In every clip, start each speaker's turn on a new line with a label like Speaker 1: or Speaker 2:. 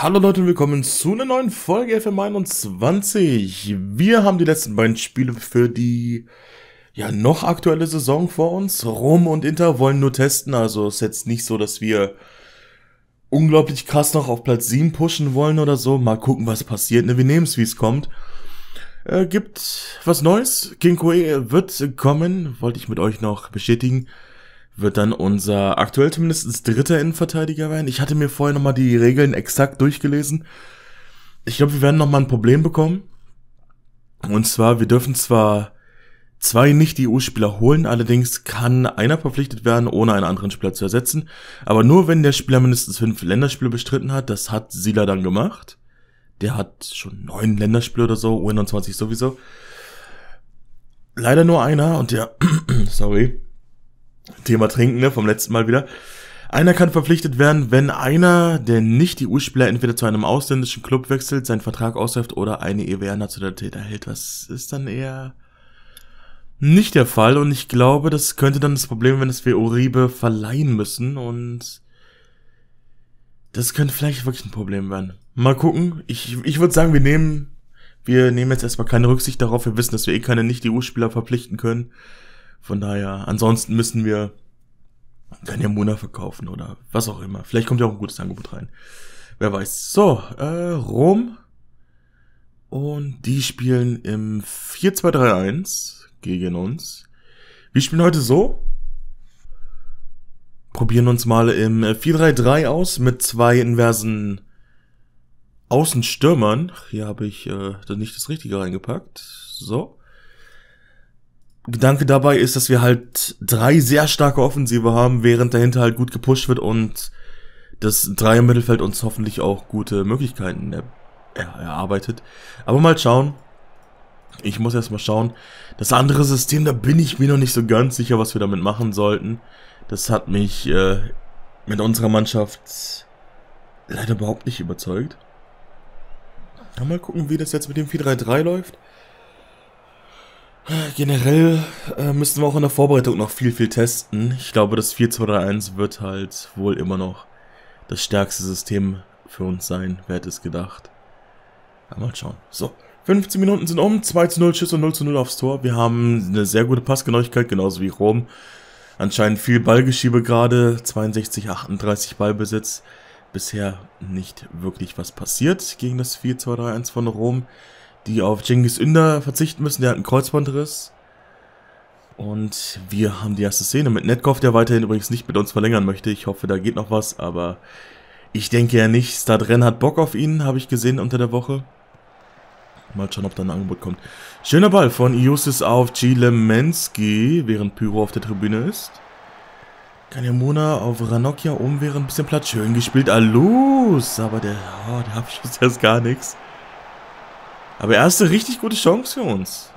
Speaker 1: Hallo Leute und willkommen zu einer neuen Folge FM21. Wir haben die letzten beiden Spiele für die ja noch aktuelle Saison vor uns. Rom und Inter wollen nur testen, also ist jetzt nicht so, dass wir unglaublich krass noch auf Platz 7 pushen wollen oder so. Mal gucken, was passiert. Ne? Wir nehmen es, wie es kommt. Äh, gibt was Neues. King Koe wird kommen, wollte ich mit euch noch bestätigen wird dann unser aktuell zumindest dritter Innenverteidiger werden. Ich hatte mir vorher nochmal die Regeln exakt durchgelesen. Ich glaube, wir werden nochmal ein Problem bekommen. Und zwar, wir dürfen zwar zwei Nicht-EU-Spieler holen, allerdings kann einer verpflichtet werden, ohne einen anderen Spieler zu ersetzen. Aber nur wenn der Spieler mindestens fünf Länderspiele bestritten hat, das hat Sila dann gemacht. Der hat schon neun Länderspiele oder so, U21 sowieso. Leider nur einer und der, sorry, Thema Trinken, ne, vom letzten Mal wieder. Einer kann verpflichtet werden, wenn einer der nicht die U-Spieler entweder zu einem ausländischen Club wechselt, seinen Vertrag ausläuft oder eine EWR-Nationalität erhält. Das ist dann eher nicht der Fall und ich glaube, das könnte dann das Problem, wenn das wir Uribe verleihen müssen und das könnte vielleicht wirklich ein Problem werden. Mal gucken. Ich, ich würde sagen, wir nehmen, wir nehmen jetzt erstmal keine Rücksicht darauf. Wir wissen, dass wir eh keine nicht die u spieler verpflichten können. Von daher, ansonsten müssen wir, dann ja Mona verkaufen oder was auch immer. Vielleicht kommt ja auch ein gutes Angebot rein. Wer weiß. So, äh, Rom. Und die spielen im 4-2-3-1 gegen uns. Wir spielen heute so. Probieren uns mal im 4-3-3 äh, aus mit zwei inversen Außenstürmern. Hier habe ich äh, nicht das Richtige reingepackt. So. Gedanke dabei ist, dass wir halt drei sehr starke Offensive haben, während dahinter halt gut gepusht wird und das Dreier Mittelfeld uns hoffentlich auch gute Möglichkeiten er er erarbeitet. Aber mal schauen. Ich muss erstmal schauen. Das andere System, da bin ich mir noch nicht so ganz sicher, was wir damit machen sollten. Das hat mich äh, mit unserer Mannschaft leider überhaupt nicht überzeugt. mal gucken, wie das jetzt mit dem 4-3-3 läuft. Generell äh, müssen wir auch in der Vorbereitung noch viel, viel testen. Ich glaube, das 4-2-3-1 wird halt wohl immer noch das stärkste System für uns sein. Wer hätte es gedacht? mal schauen. So, 15 Minuten sind um. 2 0 Schüsse und 0 0 aufs Tor. Wir haben eine sehr gute Passgenauigkeit, genauso wie Rom. Anscheinend viel Ballgeschiebe gerade. 62, 38 Ballbesitz. Bisher nicht wirklich was passiert gegen das 4-2-3-1 von Rom die auf Genghis Ünder verzichten müssen. Der hat einen Kreuzbandriss. Und wir haben die erste Szene mit Netkov, der weiterhin übrigens nicht mit uns verlängern möchte. Ich hoffe, da geht noch was, aber ich denke ja nicht. Stadren hat Bock auf ihn, habe ich gesehen unter der Woche. Mal schauen, ob da ein Angebot kommt. Schöner Ball von Iusis auf Gilemenski, während Pyro auf der Tribüne ist. Kanyamuna auf Ranokia oben wäre ein bisschen Platz. Schön gespielt, Alus, aber der, oh, der Abschluss, der ist gar nichts. Aber erste richtig gute Chance für uns.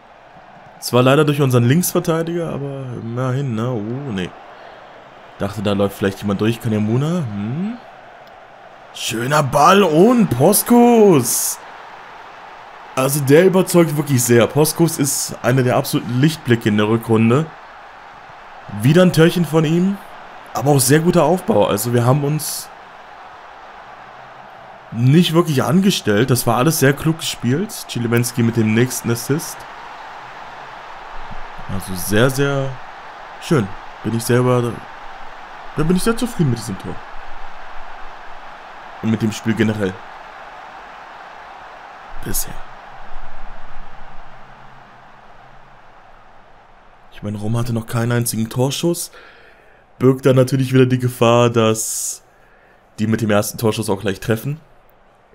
Speaker 1: Zwar leider durch unseren Linksverteidiger, aber immerhin, ne? Oh, nee. Dachte, da läuft vielleicht jemand durch. Kanyamuna. Hm? Schöner Ball und Poskos. Also der überzeugt wirklich sehr. Poskos ist einer der absoluten Lichtblicke in der Rückrunde. Wieder ein Törchen von ihm. Aber auch sehr guter Aufbau. Also wir haben uns nicht wirklich angestellt. Das war alles sehr klug gespielt. Chilewenski mit dem nächsten Assist. Also sehr, sehr schön. Bin ich selber... Da bin ich sehr zufrieden mit diesem Tor. Und mit dem Spiel generell. Bisher. Ich meine, Rom hatte noch keinen einzigen Torschuss. Birgt dann natürlich wieder die Gefahr, dass die mit dem ersten Torschuss auch gleich treffen.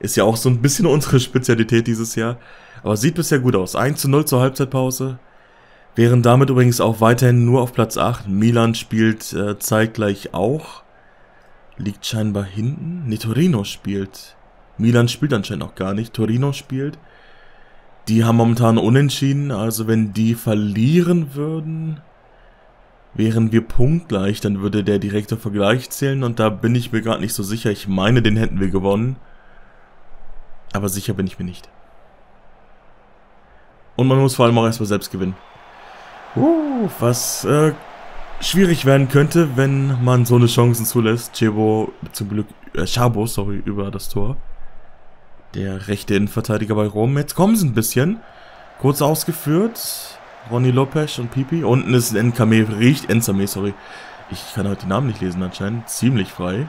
Speaker 1: Ist ja auch so ein bisschen unsere Spezialität dieses Jahr. Aber sieht bisher gut aus. 1 zu 0 zur Halbzeitpause. Wären damit übrigens auch weiterhin nur auf Platz 8. Milan spielt äh, zeitgleich auch. Liegt scheinbar hinten. Ne, Torino spielt. Milan spielt anscheinend auch gar nicht. Torino spielt. Die haben momentan unentschieden. Also wenn die verlieren würden, wären wir punktgleich. Dann würde der direkte Vergleich zählen. Und da bin ich mir gerade nicht so sicher. Ich meine, den hätten wir gewonnen. Aber sicher bin ich mir nicht. Und man muss vor allem auch erstmal selbst gewinnen. Uh, was äh, schwierig werden könnte, wenn man so eine Chancen zulässt. Chebo zum Glück, äh, Chabo, sorry, über das Tor. Der rechte Innenverteidiger bei Rom. Jetzt kommen sie ein bisschen. Kurz ausgeführt. Ronny Lopez und Pipi. Unten ist ein Nkame, riecht Enzame, sorry. Ich kann heute die Namen nicht lesen anscheinend. Ziemlich frei.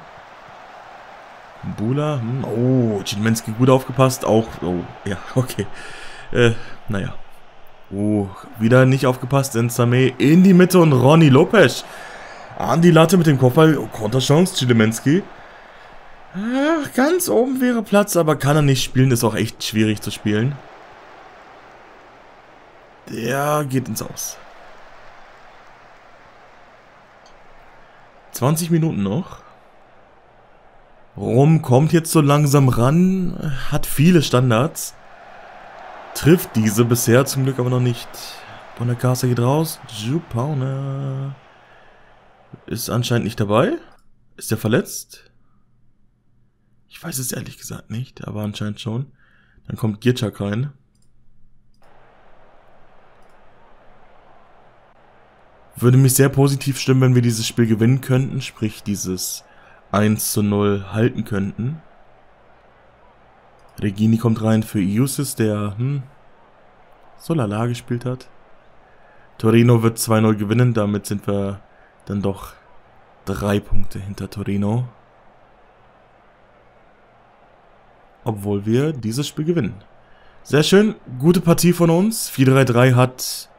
Speaker 1: Bula. Hm. Oh, Chidmensky gut aufgepasst. Auch, oh, ja, okay. Äh, naja. Oh, wieder nicht aufgepasst. Ensame in die Mitte und Ronny Lopez. An die Latte mit dem Kopfball. Oh, Konterchance, Chidemensky. Ach, ganz oben wäre Platz, aber kann er nicht spielen. Ist auch echt schwierig zu spielen. Der geht ins Aus. 20 Minuten noch. Rom kommt jetzt so langsam ran, hat viele Standards. Trifft diese bisher zum Glück aber noch nicht. Bonacasa geht raus. Jupauna ist anscheinend nicht dabei. Ist er verletzt? Ich weiß es ehrlich gesagt nicht, aber anscheinend schon. Dann kommt Gitschak rein. Würde mich sehr positiv stimmen, wenn wir dieses Spiel gewinnen könnten, sprich dieses 1 zu 0 halten könnten. Regini kommt rein für Iusis, der hm, so lala gespielt hat. Torino wird 2-0 gewinnen, damit sind wir dann doch drei Punkte hinter Torino. Obwohl wir dieses Spiel gewinnen. Sehr schön, gute Partie von uns. 4-3-3 hat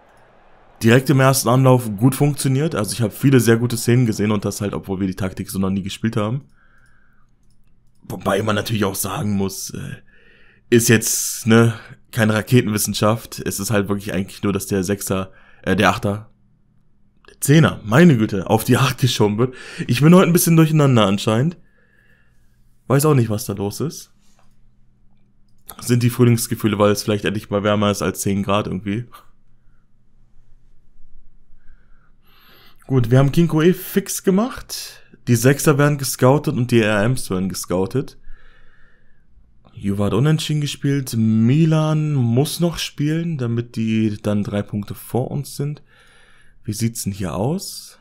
Speaker 1: direkt im ersten Anlauf gut funktioniert. Also ich habe viele sehr gute Szenen gesehen und das halt, obwohl wir die Taktik so noch nie gespielt haben. Wobei man natürlich auch sagen muss, äh, ist jetzt ne keine Raketenwissenschaft. Es ist halt wirklich eigentlich nur, dass der Sechser, äh, der Achter, der Zehner, meine Güte, auf die Acht geschoben wird. Ich bin heute ein bisschen durcheinander anscheinend. Weiß auch nicht, was da los ist. Sind die Frühlingsgefühle, weil es vielleicht endlich mal wärmer ist als 10 Grad irgendwie. Gut, wir haben Kinkoe fix gemacht. Die Sechser werden gescoutet und die RMs werden gescoutet. Juve hat unentschieden gespielt. Milan muss noch spielen, damit die dann drei Punkte vor uns sind. Wie sieht's denn hier aus?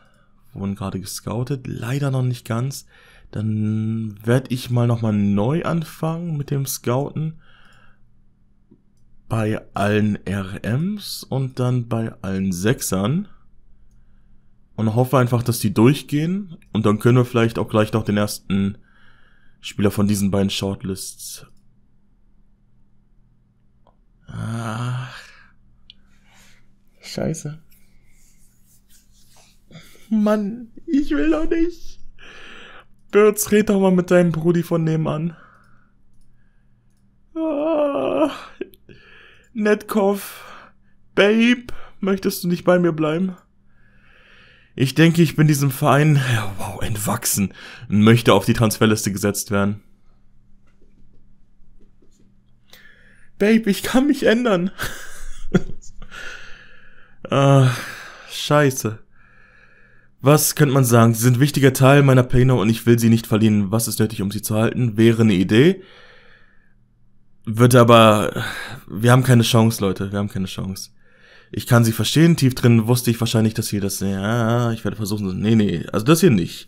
Speaker 1: Wurden gerade gescoutet. Leider noch nicht ganz. Dann werde ich mal nochmal neu anfangen mit dem Scouten. Bei allen RMs und dann bei allen Sechsern und hoffe einfach, dass die durchgehen und dann können wir vielleicht auch gleich noch den ersten Spieler von diesen beiden Shortlists. Ach. Scheiße. Mann, ich will doch nicht. Birds, red doch mal mit deinem Brudi von nebenan. Ah, Netkov, Babe, möchtest du nicht bei mir bleiben? Ich denke, ich bin diesem Verein wow, entwachsen und möchte auf die Transferliste gesetzt werden. Babe, ich kann mich ändern. ah, scheiße. Was könnte man sagen? Sie sind wichtiger Teil meiner Pläne und ich will sie nicht verlieren. Was ist nötig, um sie zu halten? Wäre eine Idee. Wird aber... Wir haben keine Chance, Leute. Wir haben keine Chance ich kann sie verstehen, tief drin wusste ich wahrscheinlich, dass sie das, ja, ich werde versuchen, nee, nee, also das hier nicht.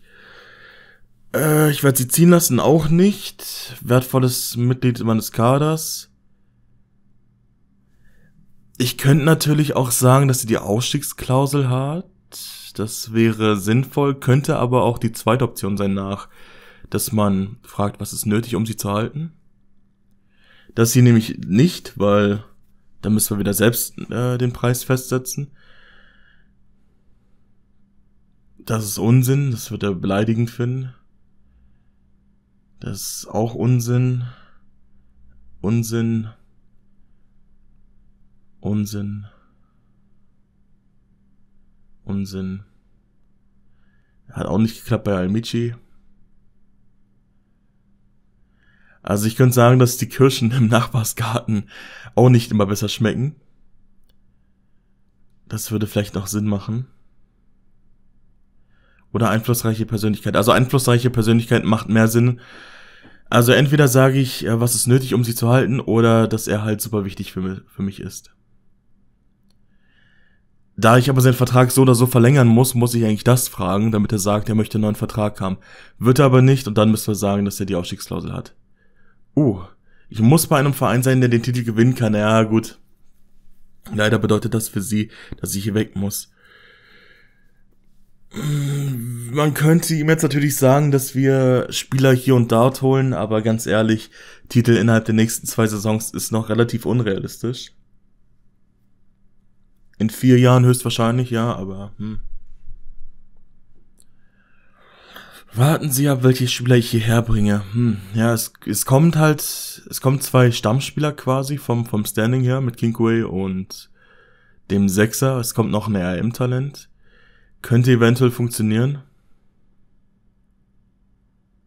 Speaker 1: Äh, ich werde sie ziehen lassen, auch nicht. Wertvolles Mitglied meines Kaders. Ich könnte natürlich auch sagen, dass sie die Ausstiegsklausel hat. Das wäre sinnvoll, könnte aber auch die zweite Option sein nach, dass man fragt, was ist nötig, um sie zu halten. Das sie nämlich nicht, weil da müssen wir wieder selbst äh, den Preis festsetzen. Das ist Unsinn, das wird er beleidigend finden. Das ist auch Unsinn. Unsinn. Unsinn. Unsinn. Hat auch nicht geklappt bei Almichi. Also ich könnte sagen, dass die Kirschen im Nachbarsgarten auch nicht immer besser schmecken. Das würde vielleicht noch Sinn machen. Oder einflussreiche Persönlichkeit. Also einflussreiche Persönlichkeit macht mehr Sinn. Also entweder sage ich, äh, was ist nötig, um sie zu halten, oder dass er halt super wichtig für mich, ist. Da ich aber seinen Vertrag so oder so verlängern muss, muss ich eigentlich das fragen, damit er sagt, er möchte einen neuen Vertrag haben. Wird er aber nicht, und dann müssen wir sagen, dass er die Ausstiegsklausel hat uh, ich muss bei einem Verein sein, der den Titel gewinnen kann. Ja, gut. Leider bedeutet das für sie, dass ich hier weg muss. Mm, man könnte ihm jetzt natürlich sagen, dass wir Spieler hier und dort holen, aber ganz ehrlich, Titel innerhalb der nächsten zwei Saisons ist noch relativ unrealistisch. In vier Jahren höchstwahrscheinlich, ja, aber hm. Warten Sie ab, welche Spieler ich hierher bringe. Hm, ja, es, es kommt halt, es kommen zwei Stammspieler quasi vom, vom Standing her mit Kinkway und dem Sechser. Es kommt noch ein RM-Talent. Könnte eventuell funktionieren.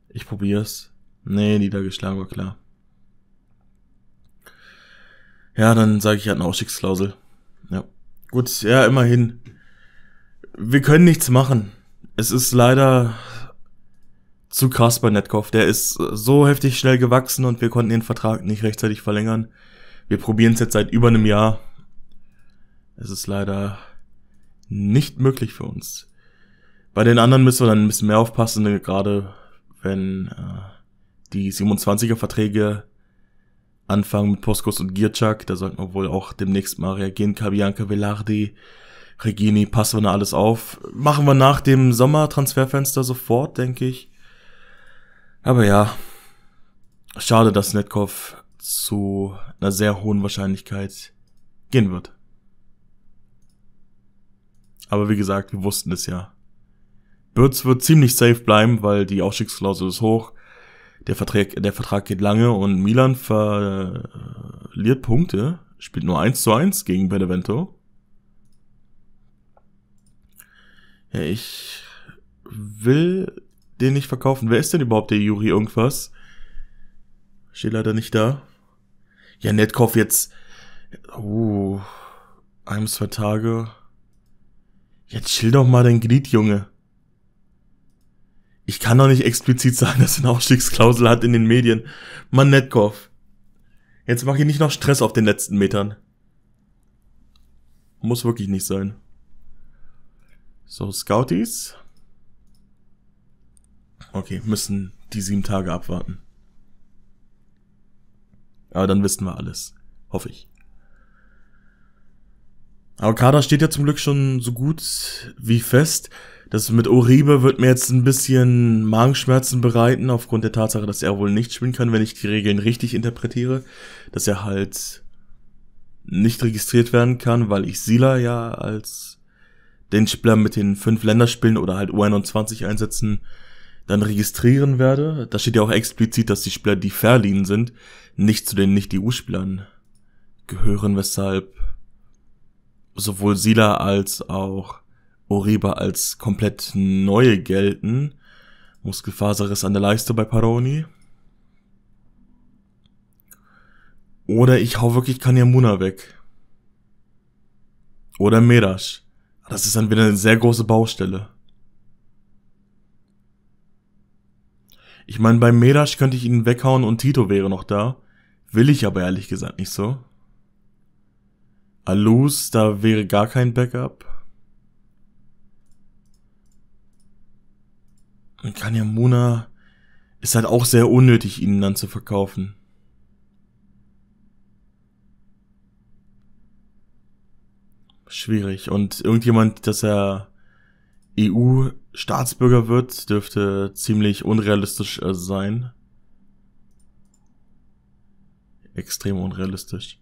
Speaker 1: Ich probier's. Nee, niedergeschlagen war klar. Ja, dann sage ich halt eine Ausstiegsklausel. Ja. Gut, ja, immerhin. Wir können nichts machen. Es ist leider zu krass bei Netkov. Der ist äh, so heftig schnell gewachsen und wir konnten den Vertrag nicht rechtzeitig verlängern. Wir probieren es jetzt seit über einem Jahr. Es ist leider nicht möglich für uns. Bei den anderen müssen wir dann ein bisschen mehr aufpassen, gerade wenn äh, die 27er Verträge anfangen mit Poskos und Gierczak. Da sollten wir wohl auch demnächst mal reagieren. Kabianka, Velardi, Regini, passen wir da alles auf. Machen wir nach dem Sommertransferfenster sofort, denke ich. Aber ja, schade, dass Netkov zu einer sehr hohen Wahrscheinlichkeit gehen wird. Aber wie gesagt, wir wussten es ja. Birds wird ziemlich safe bleiben, weil die Ausstiegsklausel ist hoch. Der Vertrag, der Vertrag geht lange und Milan verliert Punkte, spielt nur 1 zu 1 gegen Benevento. Ja, ich will den nicht verkaufen. Wer ist denn überhaupt der Juri irgendwas? Steht leider nicht da. Ja, Netkauf jetzt. Uh. Ein, zwei Tage. Jetzt chill doch mal dein Glied, Junge. Ich kann doch nicht explizit sagen, dass er eine Ausstiegsklausel hat in den Medien. Mann, Netkoff. Jetzt mach ich nicht noch Stress auf den letzten Metern. Muss wirklich nicht sein. So, Scouties. Okay, müssen die sieben Tage abwarten. Aber dann wissen wir alles. Hoffe ich. Aber Kader steht ja zum Glück schon so gut wie fest. Das mit Oribe wird mir jetzt ein bisschen Magenschmerzen bereiten, aufgrund der Tatsache, dass er wohl nicht spielen kann, wenn ich die Regeln richtig interpretiere. Dass er halt nicht registriert werden kann, weil ich Sila ja als den Spieler mit den fünf Länderspielen oder halt U21 einsetzen dann registrieren werde, da steht ja auch explizit, dass die Spieler, die verliehen sind, nicht zu den Nicht-EU-Spielern gehören, weshalb sowohl Sila als auch Oriba als komplett neue gelten. Muskelfaser ist an der Leiste bei Paroni. Oder ich hau wirklich Kanyamuna weg. Oder Merash. Das ist dann wieder eine sehr große Baustelle. Ich meine, bei Medasch könnte ich ihn weghauen und Tito wäre noch da. Will ich aber ehrlich gesagt nicht so. Alus, da wäre gar kein Backup. Und Kanyamuna ist halt auch sehr unnötig, ihn dann zu verkaufen. Schwierig. Und irgendjemand, dass er EU Staatsbürger wird, dürfte ziemlich unrealistisch äh, sein. Extrem unrealistisch.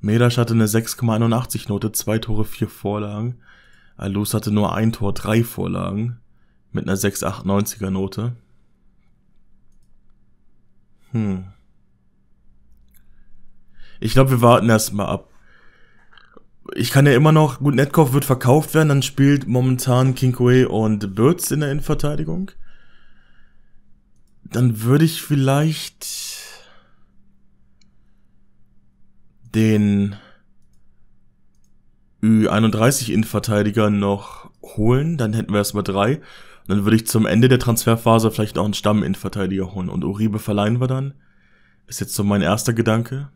Speaker 1: Medasch hatte eine 6,81 Note, zwei Tore, vier Vorlagen. Alus hatte nur ein Tor, drei Vorlagen. Mit einer 6,98er Note. Hm. Ich glaube, wir warten erstmal ab ich kann ja immer noch, gut, Netkov wird verkauft werden, dann spielt momentan Kinkwe und Birds in der Innenverteidigung. Dann würde ich vielleicht den Ü31 Innenverteidiger noch holen, dann hätten wir erstmal drei. Und dann würde ich zum Ende der Transferphase vielleicht auch einen Stamm-Innenverteidiger holen. Und Uribe verleihen wir dann. Ist jetzt so mein erster Gedanke.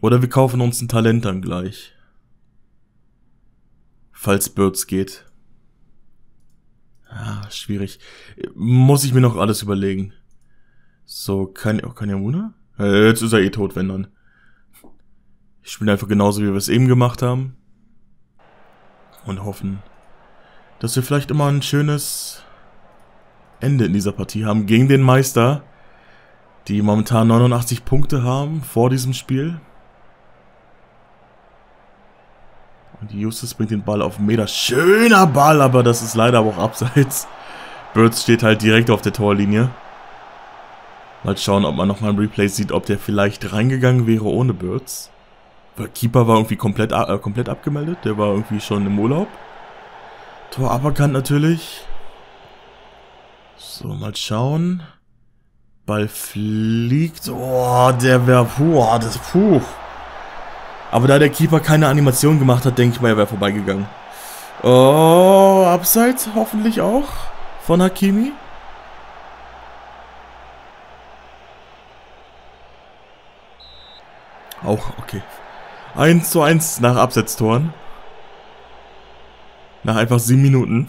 Speaker 1: Oder wir kaufen uns ein Talent dann gleich. Falls Birds geht. Ah, schwierig. Muss ich mir noch alles überlegen. So, kann, oh, kann Yamuna? jetzt ist er eh tot, wenn dann. Ich spiele einfach genauso, wie wir es eben gemacht haben. Und hoffen, dass wir vielleicht immer ein schönes Ende in dieser Partie haben gegen den Meister, die momentan 89 Punkte haben vor diesem Spiel. Und Justus bringt den Ball auf den Meter. Schöner Ball, aber das ist leider auch abseits. Birds steht halt direkt auf der Torlinie. Mal schauen, ob man nochmal im Replay sieht, ob der vielleicht reingegangen wäre ohne Birds. Weil Keeper war irgendwie komplett, äh, komplett abgemeldet. Der war irgendwie schon im Urlaub. Tor aberkannt natürlich. So, mal schauen. Ball fliegt. Oh, der wäre... Puh, das... Puh. Aber da der Keeper keine Animation gemacht hat, denke ich mal, er wäre vorbeigegangen. Oh, Abseits hoffentlich auch von Hakimi. Auch, okay. 1 zu 1 nach Absetztoren. Nach einfach 7 Minuten.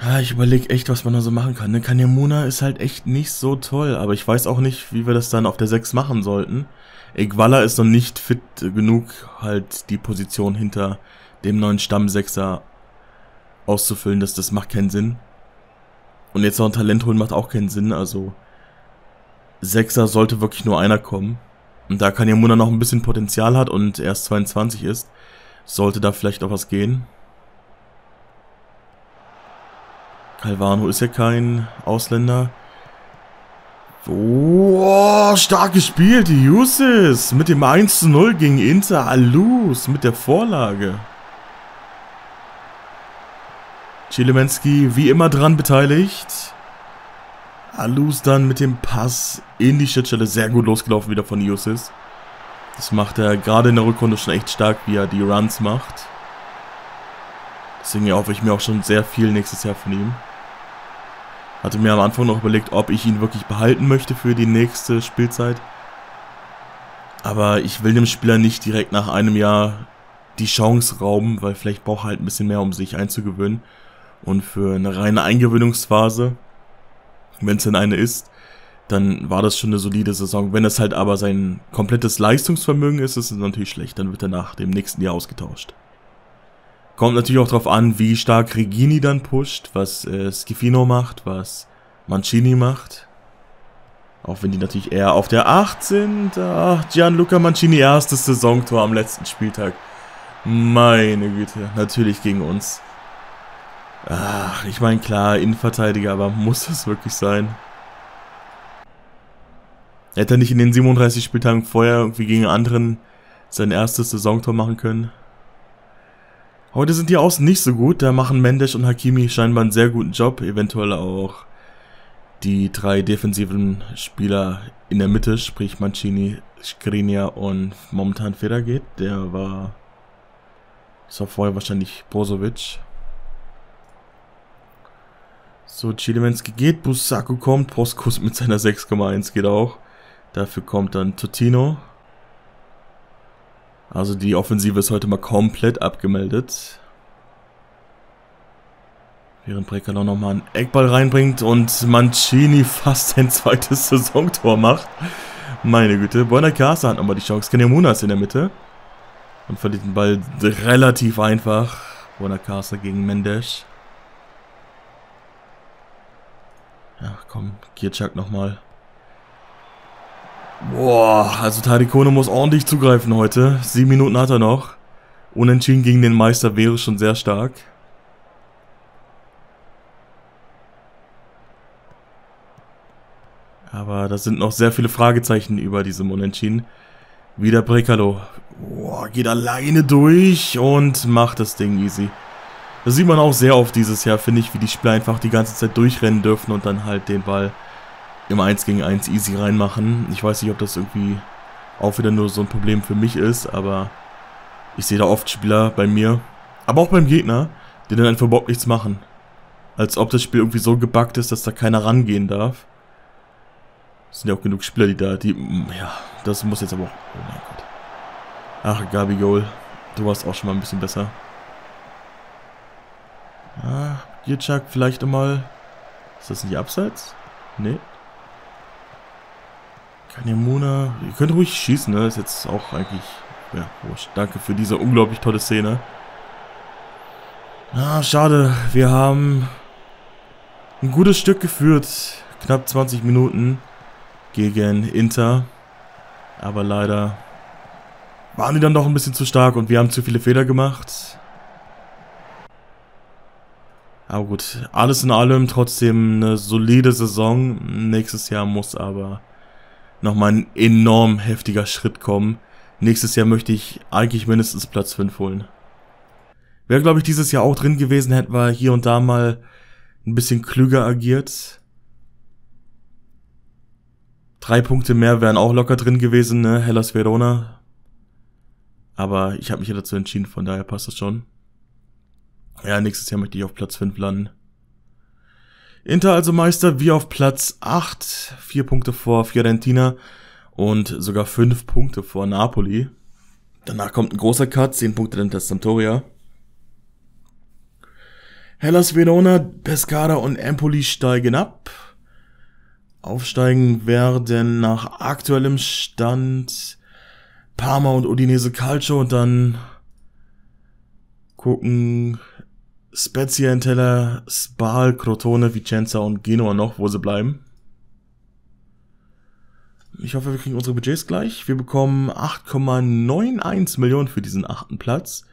Speaker 1: Ja, ah, ich überlege echt, was man da so machen kann. Ne? Kanyamuna ist halt echt nicht so toll, aber ich weiß auch nicht, wie wir das dann auf der 6 machen sollten. Iguala ist noch nicht fit genug, halt die Position hinter dem neuen Stamm 6er auszufüllen. Das, das macht keinen Sinn. Und jetzt noch ein Talent holen macht auch keinen Sinn. Also 6er sollte wirklich nur einer kommen. Und da Kanyamuna noch ein bisschen Potenzial hat und erst 22 ist, sollte da vielleicht auch was gehen. Calvano ist ja kein Ausländer. Oh, stark gespielt, die Jusis. Mit dem 1 zu 0 gegen Inter. Alus ah, mit der Vorlage. Chilemenski wie immer dran beteiligt. Alus ah, dann mit dem Pass in die Schnittstelle. Sehr gut losgelaufen wieder von Jusis. Das macht er gerade in der Rückrunde schon echt stark, wie er die Runs macht. Deswegen erhoffe ich mir auch schon sehr viel nächstes Jahr von ihm. Hatte mir am Anfang noch überlegt, ob ich ihn wirklich behalten möchte für die nächste Spielzeit. Aber ich will dem Spieler nicht direkt nach einem Jahr die Chance rauben, weil vielleicht braucht er halt ein bisschen mehr, um sich einzugewöhnen. Und für eine reine Eingewöhnungsphase, wenn es denn eine ist, dann war das schon eine solide Saison. Wenn es halt aber sein komplettes Leistungsvermögen ist, ist es natürlich schlecht. Dann wird er nach dem nächsten Jahr ausgetauscht. Kommt natürlich auch darauf an, wie stark Regini dann pusht, was äh, Schifino macht, was Mancini macht. Auch wenn die natürlich eher auf der 8 sind. Ach, Gianluca Mancini, erstes Saisontor am letzten Spieltag. Meine Güte, natürlich gegen uns. Ach, ich meine, klar, Innenverteidiger, aber muss das wirklich sein? Hätte er nicht in den 37 Spieltagen vorher irgendwie gegen anderen sein erstes Saisontor machen können? Heute sind die Außen nicht so gut, da machen Mendes und Hakimi scheinbar einen sehr guten Job, eventuell auch die drei defensiven Spieler in der Mitte, sprich Mancini, Skriniar und momentan Feder geht, der war, das war vorher wahrscheinlich Bozovic. So, Chilemenski geht, Busaku kommt, Poskus mit seiner 6,1 geht auch. Dafür kommt dann Totino. Also die Offensive ist heute mal komplett abgemeldet. Während Brekalo nochmal einen Eckball reinbringt und Mancini fast sein zweites Saisontor macht. Meine Güte, Buena Casa hat nochmal die Chance. Kenemuna ist in der Mitte. Und verliert den Ball relativ einfach. Buena Casa gegen Mendes. Ach komm, Kirchak nochmal. Boah, also Tarikone muss ordentlich zugreifen heute. Sieben Minuten hat er noch. Unentschieden gegen den Meister wäre schon sehr stark. Aber da sind noch sehr viele Fragezeichen über diesem Unentschieden. Wieder Brekalo. Boah, geht alleine durch und macht das Ding easy. Das sieht man auch sehr oft dieses Jahr, finde ich, wie die Spieler einfach die ganze Zeit durchrennen dürfen und dann halt den Ball im 1 gegen 1 easy reinmachen. Ich weiß nicht, ob das irgendwie auch wieder nur so ein Problem für mich ist, aber ich sehe da oft Spieler bei mir, aber auch beim Gegner, die dann einfach überhaupt nichts machen. Als ob das Spiel irgendwie so gebackt ist, dass da keiner rangehen darf. Es sind ja auch genug Spieler, die da, die, mm, ja, das muss jetzt aber auch, oh mein Gott. Ach, Gabigol, du warst auch schon mal ein bisschen besser. Ah, Gierczak vielleicht einmal, ist das nicht abseits? Nee keine Muna. Ihr könnt ruhig schießen, ne? Ist jetzt auch eigentlich... Ja, wurscht. Danke für diese unglaublich tolle Szene. Ah, schade. Wir haben ein gutes Stück geführt. Knapp 20 Minuten gegen Inter. Aber leider waren die dann doch ein bisschen zu stark und wir haben zu viele Fehler gemacht. Aber gut, alles in allem trotzdem eine solide Saison. Nächstes Jahr muss aber nochmal ein enorm heftiger Schritt kommen. Nächstes Jahr möchte ich eigentlich mindestens Platz 5 holen. Wäre, glaube ich, dieses Jahr auch drin gewesen, hätten wir hier und da mal ein bisschen klüger agiert. Drei Punkte mehr wären auch locker drin gewesen, ne? Hellas Verona. Aber ich habe mich ja dazu entschieden, von daher passt das schon. Ja, nächstes Jahr möchte ich auf Platz 5 landen. Inter also Meister, wir auf Platz 8, 4 Punkte vor Fiorentina und sogar 5 Punkte vor Napoli. Danach kommt ein großer Cut, 10 Punkte dann das Sampdoria. Hellas Verona, Pescara und Empoli steigen ab. Aufsteigen werden nach aktuellem Stand Parma und Udinese Calcio und dann gucken Spezia Entella, Spal, Crotone, Vicenza und Genua noch, wo sie bleiben. Ich hoffe, wir kriegen unsere Budgets gleich. Wir bekommen 8,91 Millionen für diesen achten Platz.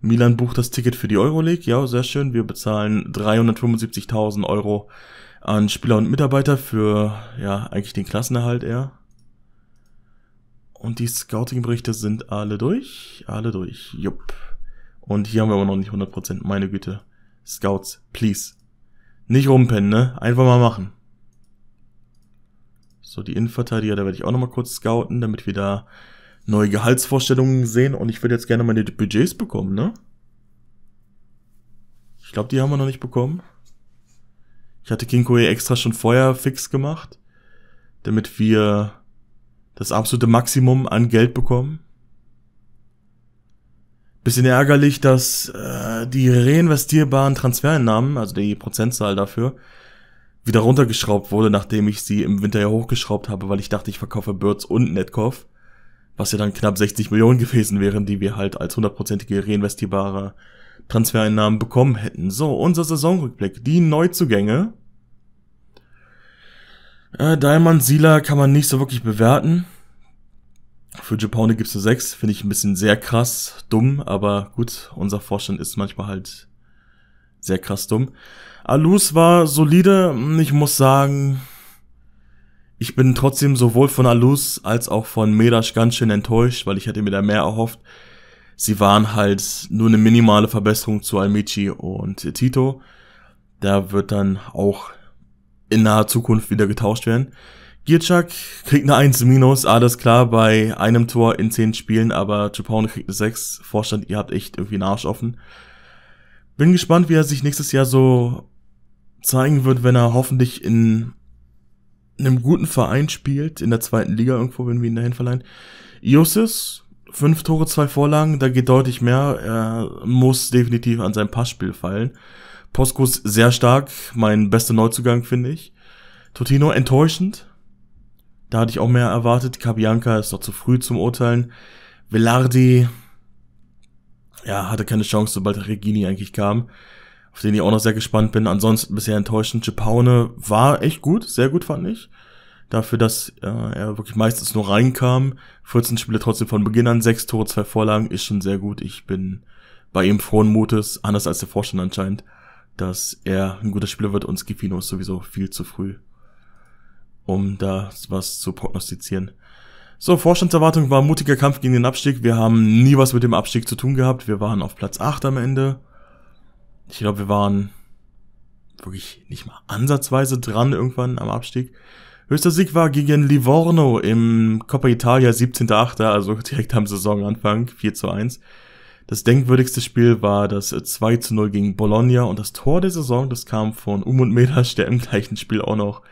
Speaker 1: Milan bucht das Ticket für die Euroleague. Ja, sehr schön. Wir bezahlen 375.000 Euro an Spieler und Mitarbeiter für, ja, eigentlich den Klassenerhalt eher. Und die Scouting-Berichte sind alle durch. Alle durch. Jupp. Und hier haben wir aber noch nicht 100%. Meine Güte. Scouts, please. Nicht rumpennen, ne? Einfach mal machen. So, die Innenverteidiger, da werde ich auch nochmal kurz scouten, damit wir da neue Gehaltsvorstellungen sehen. Und ich würde jetzt gerne meine Budgets bekommen, ne? Ich glaube, die haben wir noch nicht bekommen. Ich hatte Kinkoe extra schon vorher fix gemacht, damit wir das absolute Maximum an Geld bekommen. Bisschen ärgerlich, dass äh, die reinvestierbaren Transfereinnahmen, also die Prozentzahl dafür, wieder runtergeschraubt wurde, nachdem ich sie im Winter ja hochgeschraubt habe, weil ich dachte, ich verkaufe Birds und Netkov, was ja dann knapp 60 Millionen gewesen wären, die wir halt als hundertprozentige reinvestierbare Transfereinnahmen bekommen hätten. So, unser Saisonrückblick, die Neuzugänge. Äh, Diamond Sila kann man nicht so wirklich bewerten. Für Japone gibt's eine 6, finde ich ein bisschen sehr krass dumm, aber gut, unser Vorstand ist manchmal halt sehr krass dumm. Alus war solide, hm, ich muss sagen, ich bin trotzdem sowohl von Alus als auch von Medash ganz schön enttäuscht, weil ich hätte mir da mehr erhofft. Sie waren halt nur eine minimale Verbesserung zu Almichi und Tito. Da wird dann auch in naher Zukunft wieder getauscht werden. Gierczak kriegt eine 1 minus, alles klar, bei einem Tor in 10 Spielen, aber Chipown kriegt eine 6. Vorstand, ihr habt echt irgendwie einen Arsch offen. Bin gespannt, wie er sich nächstes Jahr so zeigen wird, wenn er hoffentlich in einem guten Verein spielt, in der zweiten Liga irgendwo, wenn wir ihn dahin verleihen. Iosis, 5 Tore, 2 Vorlagen, da geht deutlich mehr. Er muss definitiv an sein Passspiel fallen. Poskos sehr stark, mein bester Neuzugang, finde ich. Totino enttäuschend, da hatte ich auch mehr erwartet. Kabianka ist noch zu früh zum Urteilen. Velardi, ja, hatte keine Chance, sobald Regini eigentlich kam. Auf den ich auch noch sehr gespannt bin. Ansonsten bisher enttäuschend. Chipaune war echt gut, sehr gut fand ich. Dafür, dass äh, er wirklich meistens nur reinkam. 14 Spiele trotzdem von Beginn an, 6 Tore, 2 Vorlagen, ist schon sehr gut. Ich bin bei ihm frohen Mutes, anders als der Vorstand anscheinend, dass er ein guter Spieler wird und Skifino ist sowieso viel zu früh um da was zu prognostizieren. So, Vorstandserwartung war mutiger Kampf gegen den Abstieg. Wir haben nie was mit dem Abstieg zu tun gehabt. Wir waren auf Platz 8 am Ende. Ich glaube, wir waren wirklich nicht mal ansatzweise dran irgendwann am Abstieg. Höchster Sieg war gegen Livorno im Coppa Italia 17.8., also direkt am Saisonanfang, 4 zu 1. Das denkwürdigste Spiel war das 2 zu 0 gegen Bologna und das Tor der Saison, das kam von Um und Medasch, der im gleichen Spiel auch noch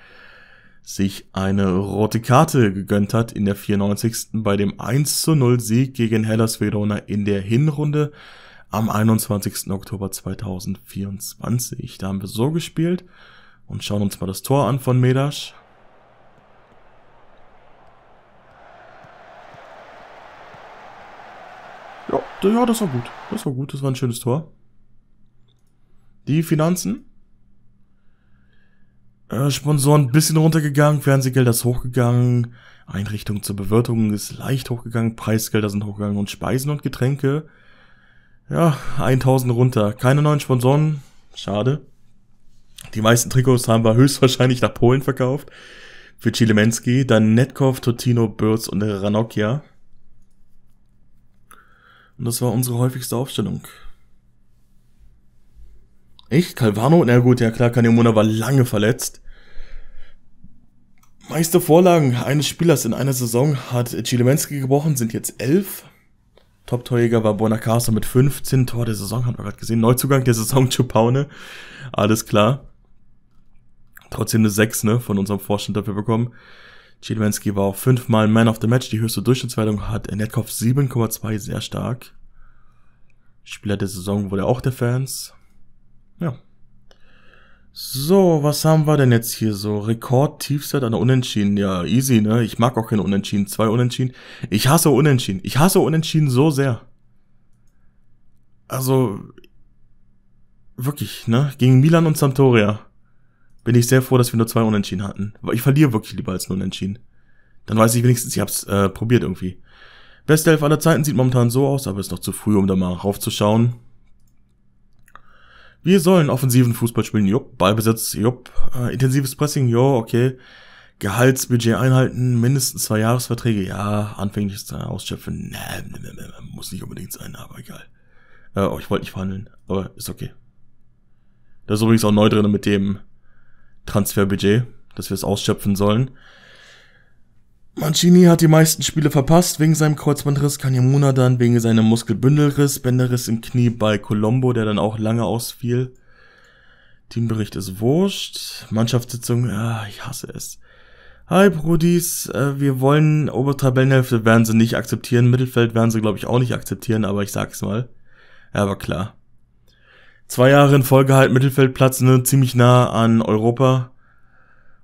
Speaker 1: sich eine rote Karte gegönnt hat in der 94. bei dem 1 zu 0 Sieg gegen Hellas Verona in der Hinrunde am 21. Oktober 2024. Da haben wir so gespielt und schauen uns mal das Tor an von Medas. Ja, das war gut. Das war gut, das war ein schönes Tor. Die Finanzen äh, Sponsoren ein bisschen runtergegangen, Fernsehgelder ist hochgegangen, Einrichtung zur Bewirtung ist leicht hochgegangen, Preisgelder sind hochgegangen und Speisen und Getränke. Ja, 1000 runter. Keine neuen Sponsoren. Schade. Die meisten Trikots haben wir höchstwahrscheinlich nach Polen verkauft. Für Chilemenski, dann Netkov, Totino, Birds und Ranocchia. Und das war unsere häufigste Aufstellung. Echt? Calvano? Na gut, ja klar, Kanemona war lange verletzt. Meiste Vorlagen eines Spielers in einer Saison hat Chilemenski gebrochen, sind jetzt elf. Top-Torjäger war Bonacasa mit 15 Tor der Saison, haben wir gerade gesehen. Neuzugang der Saison, Chupaune. Alles klar. Trotzdem eine 6, ne, von unserem Vorstand dafür bekommen. Chilemenski war auch fünfmal Man of the Match. Die höchste Durchschnittswertung hat Netkov 7,2, sehr stark. Spieler der Saison wurde auch der Fans. Ja. So, was haben wir denn jetzt hier so? Rekord, Tiefset an Unentschieden. Ja, easy, ne? Ich mag auch keine Unentschieden. Zwei Unentschieden. Ich hasse Unentschieden. Ich hasse Unentschieden so sehr. Also, wirklich, ne? Gegen Milan und Sampdoria bin ich sehr froh, dass wir nur zwei Unentschieden hatten. Weil ich verliere wirklich lieber als ein Unentschieden. Dann weiß ich wenigstens, ich hab's äh, probiert irgendwie. Beste Elf aller Zeiten sieht momentan so aus, aber ist noch zu früh, um da mal raufzuschauen. Wir sollen offensiven Fußball spielen, jupp, Ballbesitz, jupp, äh, intensives Pressing, jo, okay. Gehaltsbudget einhalten, mindestens zwei Jahresverträge, ja, anfängliches äh, Ausschöpfen, ne, ne, ne, ne, muss nicht unbedingt sein, aber egal. Äh, ich wollte nicht verhandeln, aber ist okay. Da ist übrigens auch neu drin mit dem Transferbudget, dass wir es ausschöpfen sollen. Mancini hat die meisten Spiele verpasst wegen seinem Kreuzbandriss, Kanyamuna dann wegen seinem Muskelbündelriss, Bänderriss im Knie bei Colombo, der dann auch lange ausfiel. Teambericht ist wurscht. Mannschaftssitzung, ah, ich hasse es. Hi Brudis, äh, wir wollen Obertabellenhälfte werden sie nicht akzeptieren, Mittelfeld werden sie glaube ich auch nicht akzeptieren, aber ich sag's mal. Ja, war klar. Zwei Jahre in Folge halt Mittelfeldplatz, ne, ziemlich nah an Europa.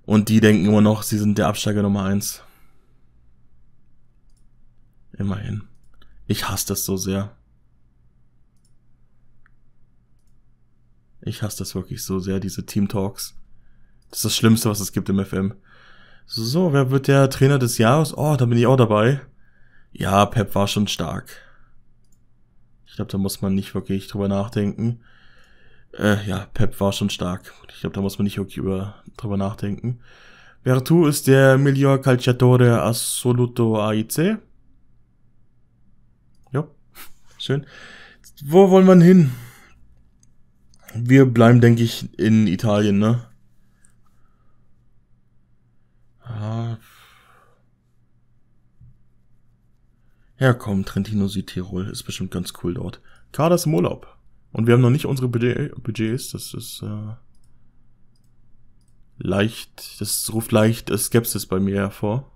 Speaker 1: Und die denken immer noch, sie sind der Absteiger Nummer eins. Immerhin. Ich hasse das so sehr. Ich hasse das wirklich so sehr, diese Team Talks. Das ist das Schlimmste, was es gibt im FM. So, wer wird der Trainer des Jahres? Oh, da bin ich auch dabei. Ja, Pep war schon stark. Ich glaube, da muss man nicht wirklich drüber nachdenken. Äh, ja, Pep war schon stark. Ich glaube, da muss man nicht wirklich über, drüber nachdenken. Vertu ist der Miglior Calciatore Assoluto AIC. Schön. Wo wollen wir denn hin? Wir bleiben, denke ich, in Italien, ne? Ah. Ja, komm, Trentino Südtirol ist bestimmt ganz cool dort. Kader ist im Urlaub. Und wir haben noch nicht unsere Budget, Budgets. Das ist äh, leicht, das ruft leicht Skepsis bei mir hervor.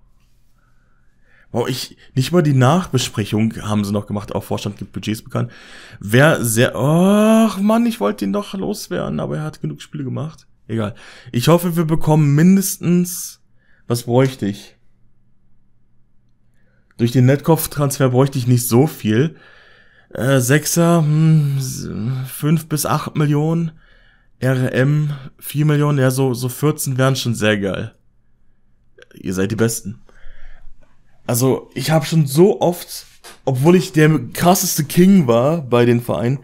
Speaker 1: Wow, ich, nicht mal die Nachbesprechung haben sie noch gemacht, auch Vorstand gibt Budgets bekannt. Wer sehr, ach Mann, ich wollte ihn doch loswerden, aber er hat genug Spiele gemacht. Egal. Ich hoffe, wir bekommen mindestens, was bräuchte ich? Durch den Netkopf-Transfer bräuchte ich nicht so viel. Äh, Sechser, hm, 5 bis 8 Millionen. RM, 4 Millionen, ja, so, so 14 wären schon sehr geil. Ihr seid die Besten. Also ich habe schon so oft, obwohl ich der krasseste King war bei den Vereinen,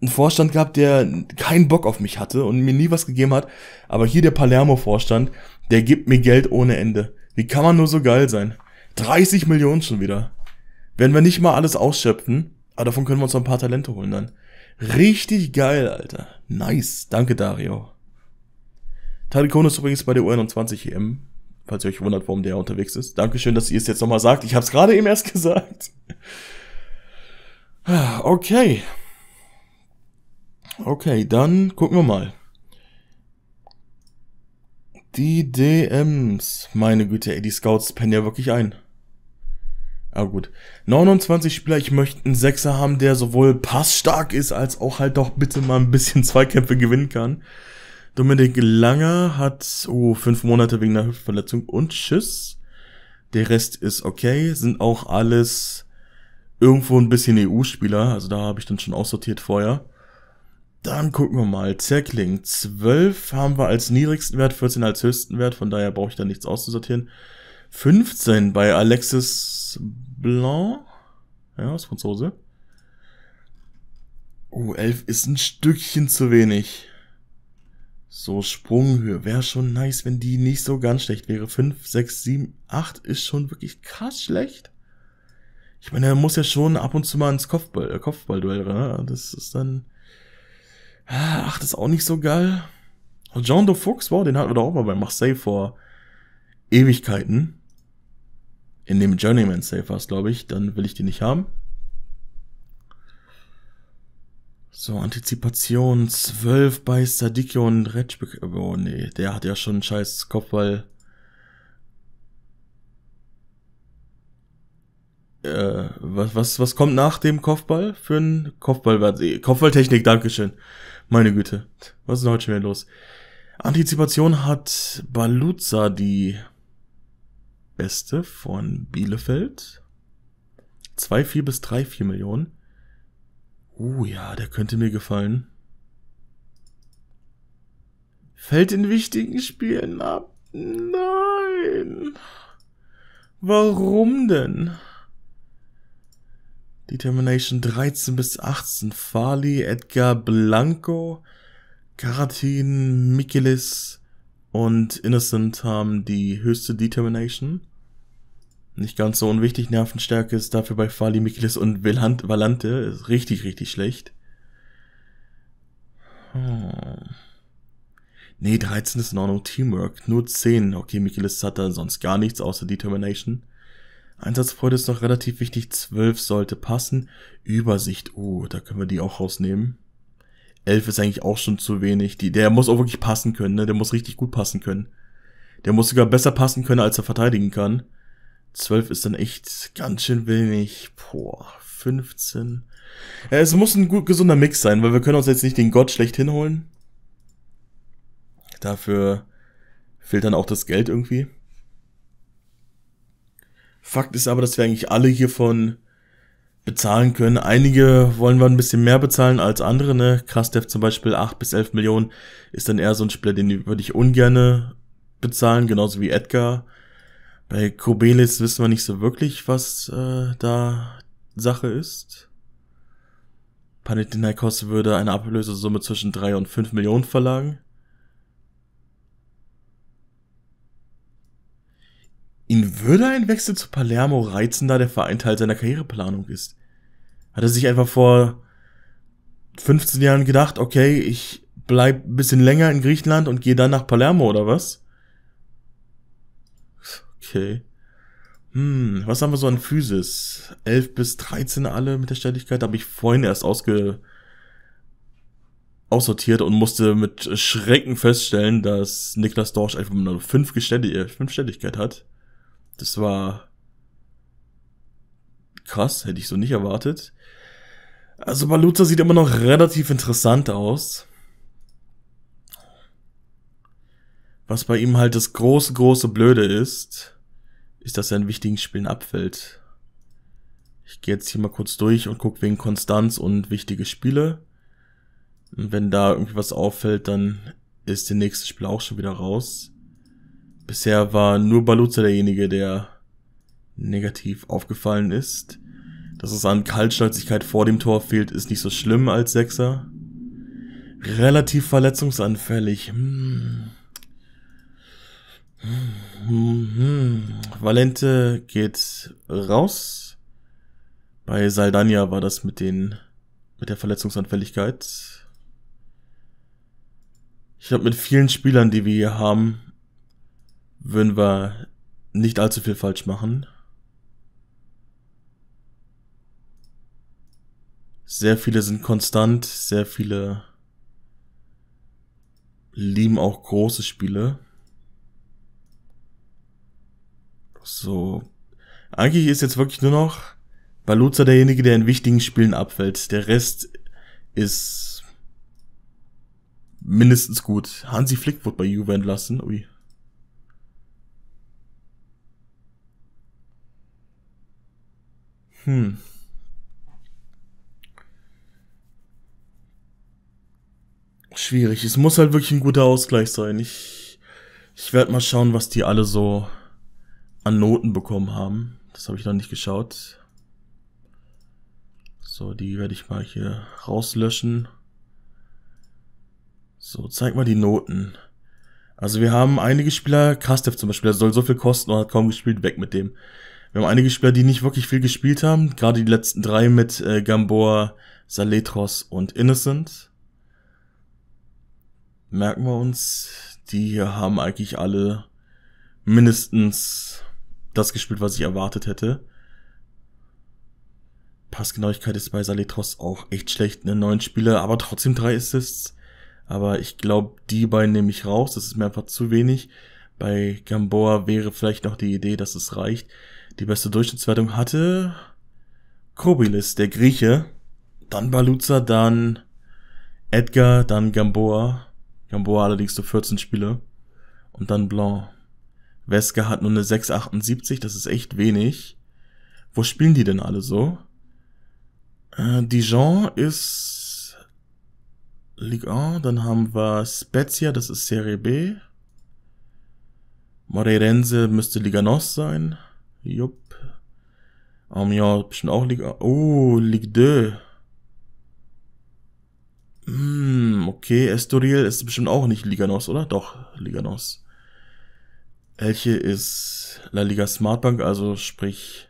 Speaker 1: einen Vorstand gehabt, der keinen Bock auf mich hatte und mir nie was gegeben hat. Aber hier der Palermo-Vorstand, der gibt mir Geld ohne Ende. Wie kann man nur so geil sein? 30 Millionen schon wieder. Wenn wir nicht mal alles ausschöpfen, aber davon können wir uns noch ein paar Talente holen dann. Richtig geil, Alter. Nice. Danke, Dario. Tarikono ist übrigens bei der U21 EM falls ihr euch wundert, warum der unterwegs ist. Dankeschön, dass ihr es jetzt nochmal sagt. Ich habe es gerade eben erst gesagt. Okay. Okay, dann gucken wir mal. Die DMs. Meine Güte, ey, die Scouts pennen ja wirklich ein. Aber ah, gut. 29 Spieler, ich möchte einen Sechser haben, der sowohl passstark ist, als auch halt doch bitte mal ein bisschen Zweikämpfe gewinnen kann. Dominik Langer hat oh, fünf Monate wegen einer Hüftverletzung und Tschüss. Der Rest ist okay, sind auch alles irgendwo ein bisschen EU-Spieler, also da habe ich dann schon aussortiert vorher. Dann gucken wir mal, Zerkling, 12 haben wir als niedrigsten Wert, 14 als höchsten Wert, von daher brauche ich da nichts auszusortieren. 15 bei Alexis Blanc, ja, ist Franzose. Oh, 11 ist ein Stückchen zu wenig. So Sprunghöhe wäre schon nice, wenn die nicht so ganz schlecht wäre. 5, 6, 7, 8 ist schon wirklich krass schlecht. Ich meine, er muss ja schon ab und zu mal ins Kopfball, äh, Kopfballduell, ne? Das ist dann. Ah, Ach, das ist auch nicht so geil. Und John de Fuchs, wow, den hatten wir doch auch mal bei Marseille vor Ewigkeiten. In dem Journeyman Safe war glaube ich. Dann will ich den nicht haben. So, Antizipation 12 bei Sadikio und Retschbeck. Oh nee, der hat ja schon einen scheiß Kopfball. Äh, was, was, was kommt nach dem Kopfball für einen Kopfball? Äh, Kopfballtechnik, Dankeschön. Meine Güte. Was ist denn heute schon wieder los? Antizipation hat Baluzza die beste von Bielefeld. 2,4 bis 3,4 Millionen. Uh, ja, der könnte mir gefallen. Fällt in wichtigen Spielen ab. Nein. Warum denn? Determination 13 bis 18. Farley, Edgar Blanco, Karatin, Mikelis und Innocent haben die höchste Determination. Nicht ganz so unwichtig, Nervenstärke ist dafür bei Fali Mikilis und Valante ist richtig, richtig schlecht. Hm. Nee, 13 ist in Ordnung, Teamwork, nur 10. Okay, Mikilis hat da sonst gar nichts außer Determination. Einsatzfreude ist noch relativ wichtig, 12 sollte passen. Übersicht, oh, da können wir die auch rausnehmen. 11 ist eigentlich auch schon zu wenig. Die, der muss auch wirklich passen können, ne? Der muss richtig gut passen können. Der muss sogar besser passen können, als er verteidigen kann. 12 ist dann echt ganz schön wenig. Boah, 15. Ja, es muss ein gut gesunder Mix sein, weil wir können uns jetzt nicht den Gott schlecht hinholen. Dafür fehlt dann auch das Geld irgendwie. Fakt ist aber, dass wir eigentlich alle hiervon bezahlen können. Einige wollen wir ein bisschen mehr bezahlen als andere, ne? Krastev zum Beispiel 8 bis 11 Millionen ist dann eher so ein Spieler, den würde ich ungerne bezahlen, genauso wie Edgar. Bei Kobelis wissen wir nicht so wirklich, was äh, da Sache ist. Panathinaikos würde eine Ablösesumme zwischen 3 und 5 Millionen verlangen. Ihn würde ein Wechsel zu Palermo reizen, da der Verein Teil seiner Karriereplanung ist. Hat er sich einfach vor 15 Jahren gedacht, okay, ich bleib ein bisschen länger in Griechenland und gehe dann nach Palermo oder was? Okay. Hm, was haben wir so an Physis? 11 bis 13 alle mit der Schnelligkeit. Habe ich vorhin erst ausge aussortiert und musste mit Schrecken feststellen, dass Niklas Dorsch einfach nur 5 Geständig äh, Schnelligkeit hat. Das war krass, hätte ich so nicht erwartet. Also Baluza sieht immer noch relativ interessant aus. Was bei ihm halt das große, große Blöde ist ist, dass er in wichtigen Spielen abfällt. Ich gehe jetzt hier mal kurz durch und gucke wegen Konstanz und wichtige Spiele. Und wenn da irgendwie was auffällt, dann ist der nächste Spiel auch schon wieder raus. Bisher war nur Baluza derjenige, der negativ aufgefallen ist. Dass es an Kaltschnäuzigkeit vor dem Tor fehlt, ist nicht so schlimm als Sechser. Relativ verletzungsanfällig. Hm. Hm. Mhm. Valente geht raus. Bei Saldania war das mit den mit der Verletzungsanfälligkeit. Ich glaube, mit vielen Spielern, die wir hier haben, würden wir nicht allzu viel falsch machen. Sehr viele sind konstant, sehr viele lieben auch große Spiele. So. Eigentlich ist jetzt wirklich nur noch Baluza derjenige, der in wichtigen Spielen abfällt. Der Rest ist mindestens gut. Hansi Flick wurde bei Juve entlassen. Ui. Hm. Schwierig. Es muss halt wirklich ein guter Ausgleich sein. Ich, ich werde mal schauen, was die alle so an Noten bekommen haben. Das habe ich noch nicht geschaut. So, die werde ich mal hier rauslöschen. So, zeig mal die Noten. Also wir haben einige Spieler, Kastev zum Beispiel, der soll so viel kosten und hat kaum gespielt, weg mit dem. Wir haben einige Spieler, die nicht wirklich viel gespielt haben, gerade die letzten drei mit äh, Gamboa, Saletros und Innocent. Merken wir uns, die hier haben eigentlich alle mindestens das gespielt, was ich erwartet hätte. Passgenauigkeit ist bei Saletros auch echt schlecht, ne? Neun Spiele, aber trotzdem drei Assists. Aber ich glaube, die beiden nehme ich raus. Das ist mir einfach zu wenig. Bei Gamboa wäre vielleicht noch die Idee, dass es reicht. Die beste Durchschnittswertung hatte Kobilis, der Grieche. Dann Baluza, dann Edgar, dann Gamboa. Gamboa allerdings nur 14 Spiele. Und dann Blanc. Weske hat nur eine 678, das ist echt wenig. Wo spielen die denn alle so? Äh, Dijon ist Ligue 1, dann haben wir Spezia, das ist Serie B. Moreirense müsste Liga Nos sein. Jupp. Amiens bestimmt auch Liga. Oh, Ligue 2. Hm, okay, Estoril ist bestimmt auch nicht Liga Nos, oder? Doch, Liga Nos. Elche ist La Liga Smartbank, also sprich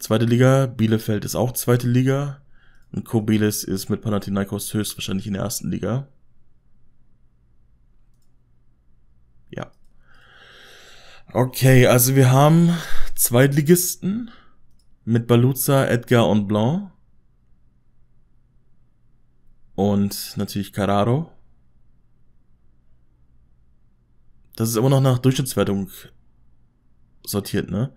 Speaker 1: zweite Liga. Bielefeld ist auch zweite Liga. Und Kobelis ist mit Panathinaikos höchstwahrscheinlich in der ersten Liga. Ja. Okay, also wir haben Zweitligisten mit Baluza, Edgar und Blanc. Und natürlich Carraro. das ist immer noch nach Durchschnittswertung sortiert, ne?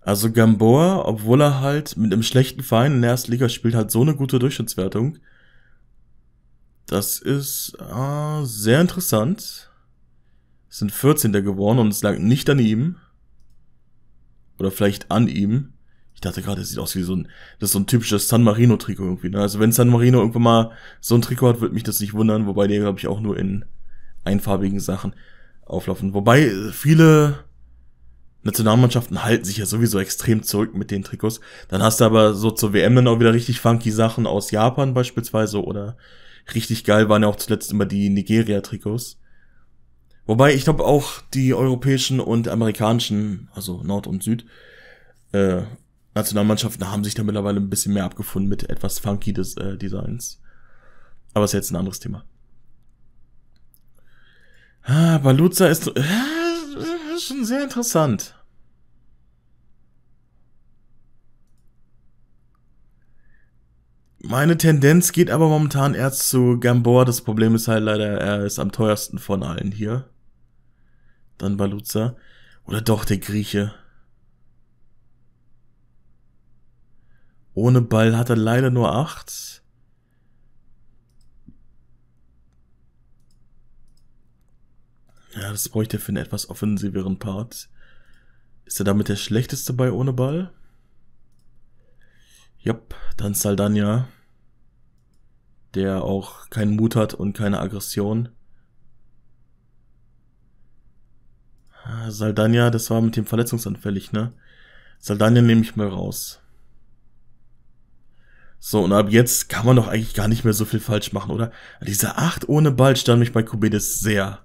Speaker 1: Also Gamboa, obwohl er halt mit einem schlechten Verein in der ersten Liga spielt, hat so eine gute Durchschnittswertung. Das ist äh, sehr interessant. Es sind 14. geworden und es lag nicht an ihm. Oder vielleicht an ihm. Ich dachte gerade, das sieht aus wie so ein, das ist so ein typisches San Marino-Trikot irgendwie. Ne? Also wenn San Marino irgendwann mal so ein Trikot hat, würde mich das nicht wundern. Wobei der, glaube ich, auch nur in einfarbigen Sachen auflaufen. Wobei viele Nationalmannschaften halten sich ja sowieso extrem zurück mit den Trikots. Dann hast du aber so zur WM dann auch wieder richtig funky Sachen aus Japan beispielsweise oder richtig geil waren ja auch zuletzt immer die Nigeria-Trikots. Wobei ich glaube auch die europäischen und amerikanischen, also Nord und Süd, äh, Nationalmannschaften haben sich da mittlerweile ein bisschen mehr abgefunden mit etwas funky des äh, Designs. Aber ist jetzt ein anderes Thema. Ah, Baluza ist, äh, ist schon sehr interessant. Meine Tendenz geht aber momentan erst zu Gamboa. Das Problem ist halt leider, er ist am teuersten von allen hier. Dann Baluza. Oder doch der Grieche. Ohne Ball hat er leider nur acht. Ja, das bräuchte er für einen etwas offensiveren Part. Ist er damit der schlechteste bei ohne Ball? Jupp, dann Saldania, der auch keinen Mut hat und keine Aggression. Ah, Saldania, das war mit dem verletzungsanfällig, ne? Saldania nehme ich mal raus. So, und ab jetzt kann man doch eigentlich gar nicht mehr so viel falsch machen, oder? Diese 8 ohne Ball stand mich bei Kubedes sehr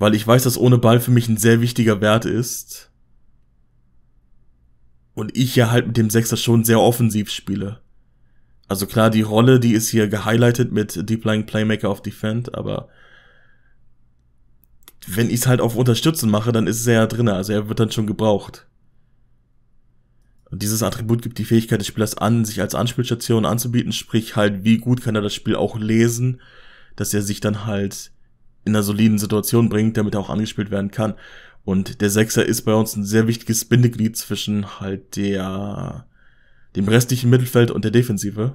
Speaker 1: weil ich weiß, dass ohne Ball für mich ein sehr wichtiger Wert ist. Und ich ja halt mit dem Sechser schon sehr offensiv spiele. Also klar, die Rolle, die ist hier gehighlightet mit Deep Lying Playmaker auf Defend, aber wenn ich es halt auf Unterstützen mache, dann ist er ja drinne, also er wird dann schon gebraucht. Und dieses Attribut gibt die Fähigkeit des Spielers an, sich als Anspielstation anzubieten, sprich halt, wie gut kann er das Spiel auch lesen, dass er sich dann halt in einer soliden Situation bringt, damit er auch angespielt werden kann. Und der Sechser ist bei uns ein sehr wichtiges Bindeglied zwischen halt der dem restlichen Mittelfeld und der Defensive.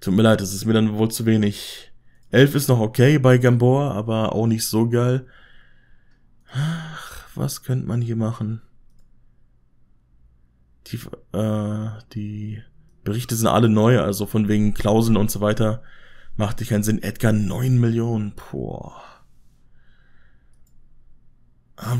Speaker 1: Tut mir leid, das ist mir dann wohl zu wenig. Elf ist noch okay bei Gamboa, aber auch nicht so geil. Ach, was könnte man hier machen? Die, äh, die Berichte sind alle neu, also von wegen Klauseln und so weiter. Macht dich keinen Sinn. Edgar 9 Millionen. Boah.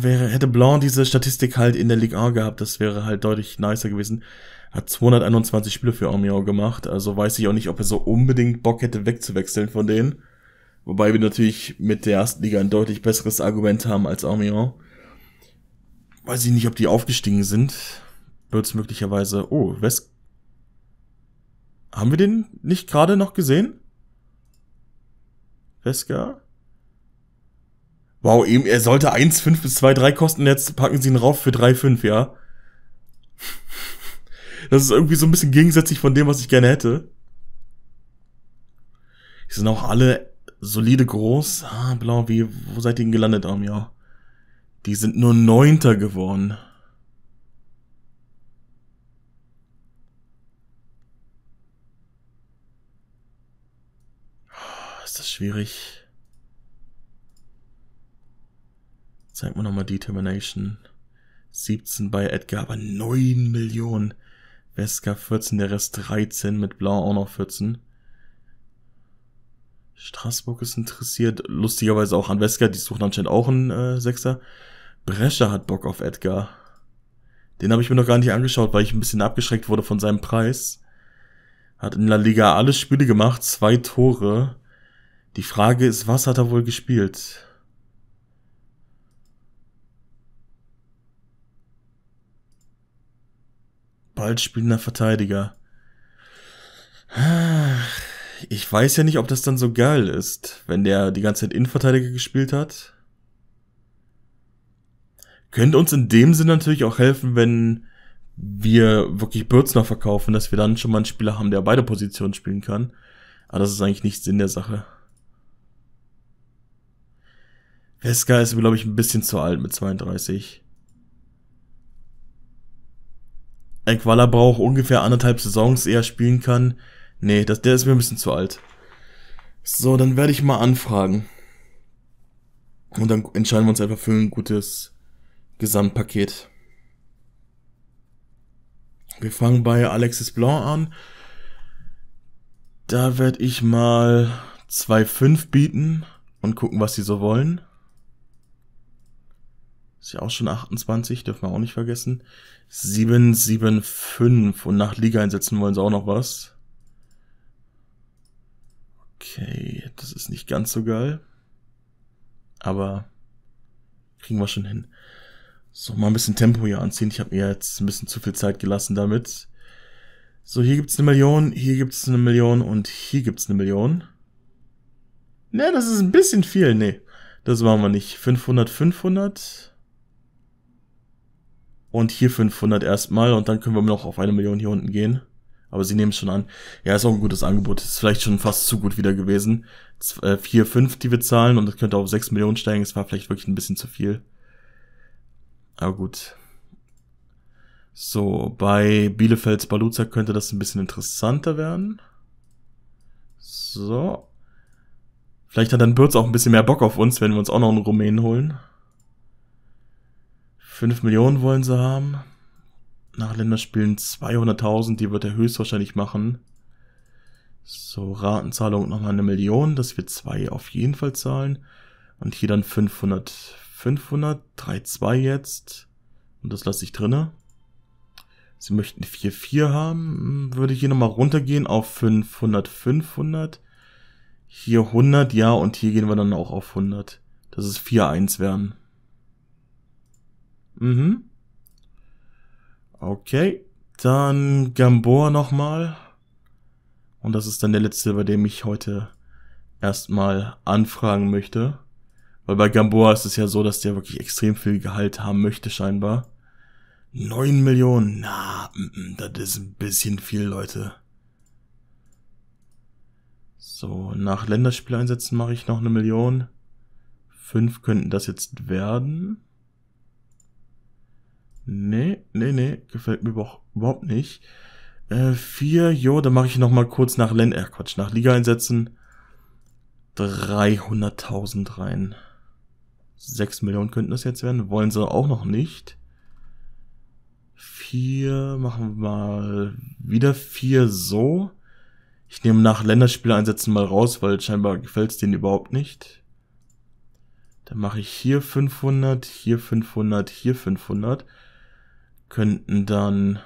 Speaker 1: Wäre, hätte Blanc diese Statistik halt in der Ligue 1 gehabt, das wäre halt deutlich nicer gewesen. Hat 221 Spiele für Amiens gemacht, also weiß ich auch nicht, ob er so unbedingt Bock hätte wegzuwechseln von denen. Wobei wir natürlich mit der ersten Liga ein deutlich besseres Argument haben als Amiens. Weiß ich nicht, ob die aufgestiegen sind. Wird es möglicherweise, oh, Wes. haben wir den nicht gerade noch gesehen? Wesker? Wow, eben, er sollte 1,5 bis 2,3 kosten, jetzt packen sie ihn rauf für 3,5, ja? Das ist irgendwie so ein bisschen gegensätzlich von dem, was ich gerne hätte. Die sind auch alle solide groß. Ah, blau, wie, wo seid ihr denn gelandet am Jahr? Die sind nur Neunter geworden. schwierig. Zeig mir nochmal Determination. 17 bei Edgar, aber 9 Millionen. Veska 14, der Rest 13, mit Blau auch noch 14. Straßburg ist interessiert, lustigerweise auch an Veska, die suchen anscheinend auch einen äh, Sechser. Brescher hat Bock auf Edgar. Den habe ich mir noch gar nicht angeschaut, weil ich ein bisschen abgeschreckt wurde von seinem Preis. Hat in La Liga alle Spiele gemacht, zwei Tore. Die Frage ist, was hat er wohl gespielt? Bald spielender Verteidiger. Ich weiß ja nicht, ob das dann so geil ist, wenn der die ganze Zeit Innenverteidiger gespielt hat. Könnte uns in dem Sinn natürlich auch helfen, wenn wir wirklich Bürzner verkaufen, dass wir dann schon mal einen Spieler haben, der beide Positionen spielen kann. Aber das ist eigentlich nicht Sinn der Sache. Veska ist, glaube ich, ein bisschen zu alt mit 32. Equala braucht ungefähr anderthalb Saisons, eher spielen kann. Nee, das, der ist mir ein bisschen zu alt. So, dann werde ich mal anfragen. Und dann entscheiden wir uns einfach für ein gutes Gesamtpaket. Wir fangen bei Alexis Blanc an. Da werde ich mal 2,5 bieten und gucken, was sie so wollen. Ist ja auch schon 28, dürfen wir auch nicht vergessen. 775 und nach Liga einsetzen wollen sie auch noch was. Okay, das ist nicht ganz so geil. Aber kriegen wir schon hin. So, mal ein bisschen Tempo hier anziehen. Ich habe mir jetzt ein bisschen zu viel Zeit gelassen damit. So, hier gibt's eine Million, hier gibt's eine Million und hier gibt's eine Million. Na, ne, das ist ein bisschen viel. Nee, das machen wir nicht. 500, 500 und hier 500 erstmal und dann können wir noch auf eine Million hier unten gehen. Aber sie nehmen es schon an. Ja, ist auch ein gutes Angebot. Ist vielleicht schon fast zu gut wieder gewesen. 4, 5, äh, die wir zahlen und das könnte auf 6 Millionen steigen. Es war vielleicht wirklich ein bisschen zu viel. Aber gut. So, bei Bielefelds Baluza könnte das ein bisschen interessanter werden. So. Vielleicht hat dann Bürz auch ein bisschen mehr Bock auf uns, wenn wir uns auch noch einen Rumänen holen. 5 Millionen wollen sie haben. Nach Länderspielen 200.000, die wird er höchstwahrscheinlich machen. So, Ratenzahlung nochmal eine Million, dass wir zwei auf jeden Fall zahlen. Und hier dann 500, 500, 3, 2 jetzt. Und das lasse ich drinne. Sie möchten 4, 4 haben. Würde ich hier nochmal runtergehen auf 500, 500. Hier 100, ja, und hier gehen wir dann auch auf 100. Dass es 4, 1 werden. Mhm. Okay. Dann Gamboa nochmal. Und das ist dann der letzte, bei dem ich heute erstmal anfragen möchte. Weil bei Gamboa ist es ja so, dass der wirklich extrem viel Gehalt haben möchte, scheinbar. Neun Millionen? Na, das ist ein bisschen viel, Leute. So, nach Länderspieleinsätzen mache ich noch eine Million. Fünf könnten das jetzt werden. Nee, nee, nee, gefällt mir überhaupt nicht. Äh, vier, jo, dann mache ich nochmal kurz nach Len, äh, Quatsch, nach Liga einsetzen. 300.000 rein. 6 Millionen könnten das jetzt werden, wollen sie auch noch nicht. Vier, machen wir mal wieder vier so. Ich nehme nach Länderspiele einsetzen mal raus, weil scheinbar gefällt es denen überhaupt nicht. Dann mache ich hier 500, hier 500, hier 500 könnten dann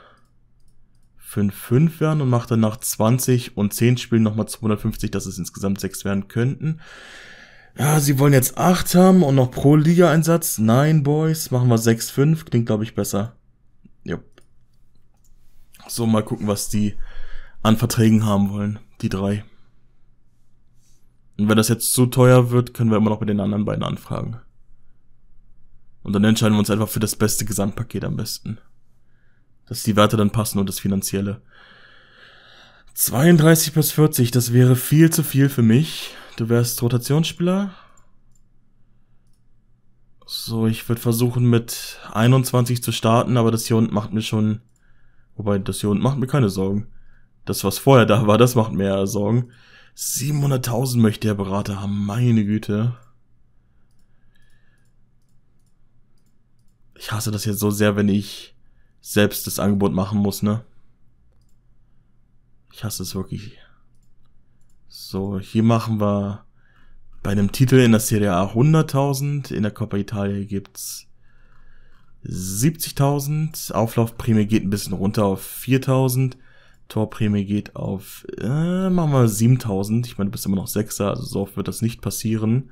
Speaker 1: 5-5 werden und macht dann nach 20 und 10 Spielen nochmal 250, dass es insgesamt 6 werden könnten. Ja, sie wollen jetzt 8 haben und noch Pro-Liga-Einsatz. Nein, Boys, machen wir 6-5. Klingt, glaube ich, besser. Jupp. So, mal gucken, was die an Verträgen haben wollen, die drei. Und wenn das jetzt zu teuer wird, können wir immer noch mit den anderen beiden anfragen. Und dann entscheiden wir uns einfach für das beste Gesamtpaket am besten dass die Werte dann passen und das Finanzielle. 32 plus 40, das wäre viel zu viel für mich. Du wärst Rotationsspieler. So, ich würde versuchen mit 21 zu starten, aber das hier unten macht mir schon... Wobei, das hier unten macht mir keine Sorgen. Das, was vorher da war, das macht mir ja Sorgen. 700.000 möchte der Berater haben, meine Güte. Ich hasse das jetzt so sehr, wenn ich selbst das Angebot machen muss, ne? Ich hasse es wirklich. So, hier machen wir bei einem Titel in der Serie A 100.000, in der Coppa Italia gibt's 70.000, Auflaufprämie geht ein bisschen runter auf 4.000, Torprämie geht auf, äh, machen wir 7.000, ich meine, du bist immer noch Sechser, also so oft wird das nicht passieren.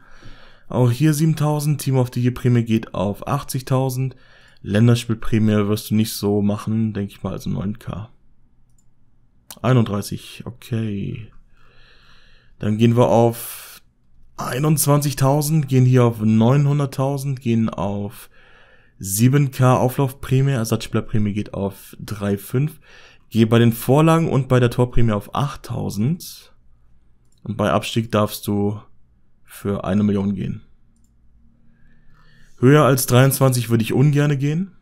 Speaker 1: Auch hier 7.000, Team of the Year Prämie geht auf 80.000, Länderspielprämie wirst du nicht so machen, denke ich mal, also 9k. 31, okay. Dann gehen wir auf 21.000, gehen hier auf 900.000, gehen auf 7k Auflaufprämie, Ersatzspielerprämie geht auf 3,5. Geh bei den Vorlagen und bei der Torprämie auf 8.000. Und bei Abstieg darfst du für eine Million gehen. Höher als 23 würde ich ungerne gehen.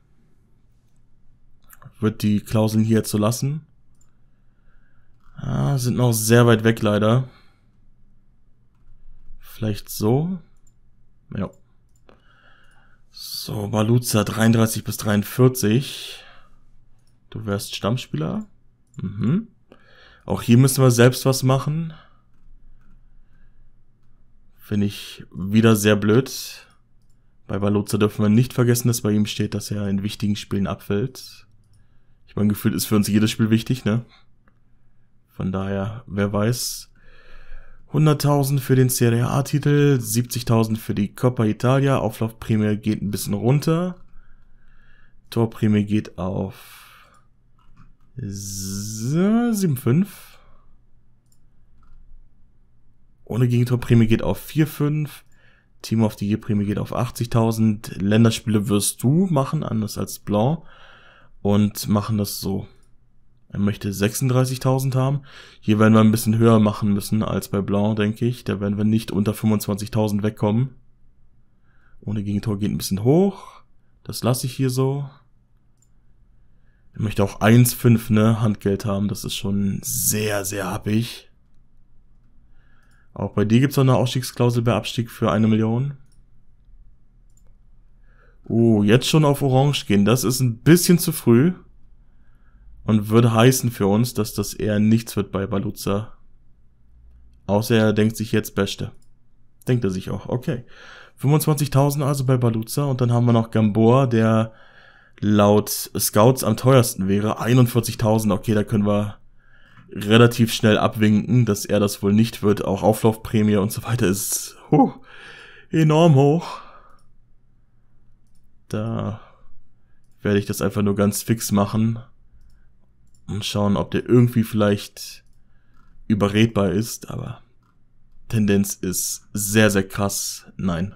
Speaker 1: Wird die Klauseln hier zu lassen. Ah, sind noch sehr weit weg leider. Vielleicht so. Ja. So, Baluza 33 bis 43. Du wärst Stammspieler. Mhm. Auch hier müssen wir selbst was machen. Finde ich wieder sehr blöd. Bei Valoza dürfen wir nicht vergessen, dass bei ihm steht, dass er in wichtigen Spielen abfällt. Ich meine, gefühlt ist für uns jedes Spiel wichtig, ne? Von daher, wer weiß. 100.000 für den Serie A-Titel, 70.000 für die Coppa Italia, Auflaufprämie geht ein bisschen runter. Torprämie geht auf 7,5. Ohne Gegentorprämie geht auf 4,5. Team of the Year Prämie geht auf 80.000. Länderspiele wirst du machen, anders als Blanc. Und machen das so. Er möchte 36.000 haben. Hier werden wir ein bisschen höher machen müssen als bei Blanc, denke ich. Da werden wir nicht unter 25.000 wegkommen. Ohne Gegentor geht ein bisschen hoch. Das lasse ich hier so. Er möchte auch 1,5, ne, Handgeld haben. Das ist schon sehr, sehr happig. Auch bei dir gibt es noch eine Ausstiegsklausel bei Abstieg für eine Million. Oh, jetzt schon auf Orange gehen. Das ist ein bisschen zu früh. Und würde heißen für uns, dass das eher nichts wird bei Baluza. Außer er denkt sich jetzt Beste. Denkt er sich auch. Okay. 25.000 also bei Baluza. Und dann haben wir noch Gamboa, der laut Scouts am teuersten wäre. 41.000. Okay, da können wir relativ schnell abwinken, dass er das wohl nicht wird. Auch Auflaufprämie und so weiter ist huh, enorm hoch. Da werde ich das einfach nur ganz fix machen und schauen, ob der irgendwie vielleicht überredbar ist, aber Tendenz ist sehr, sehr krass. Nein.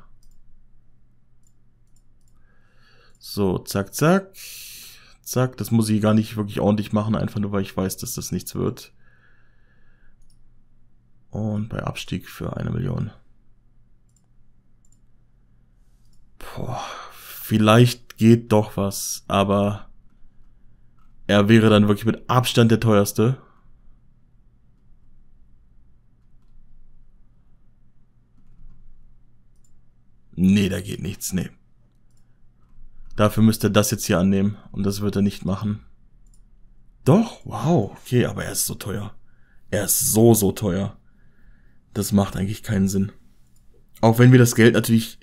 Speaker 1: So, zack, zack. Zack, das muss ich gar nicht wirklich ordentlich machen, einfach nur weil ich weiß, dass das nichts wird. Und bei Abstieg für eine Million. Boah, vielleicht geht doch was, aber er wäre dann wirklich mit Abstand der teuerste. Nee, da geht nichts, nee. Dafür müsste er das jetzt hier annehmen. Und das wird er nicht machen. Doch, wow. Okay, aber er ist so teuer. Er ist so, so teuer. Das macht eigentlich keinen Sinn. Auch wenn wir das Geld natürlich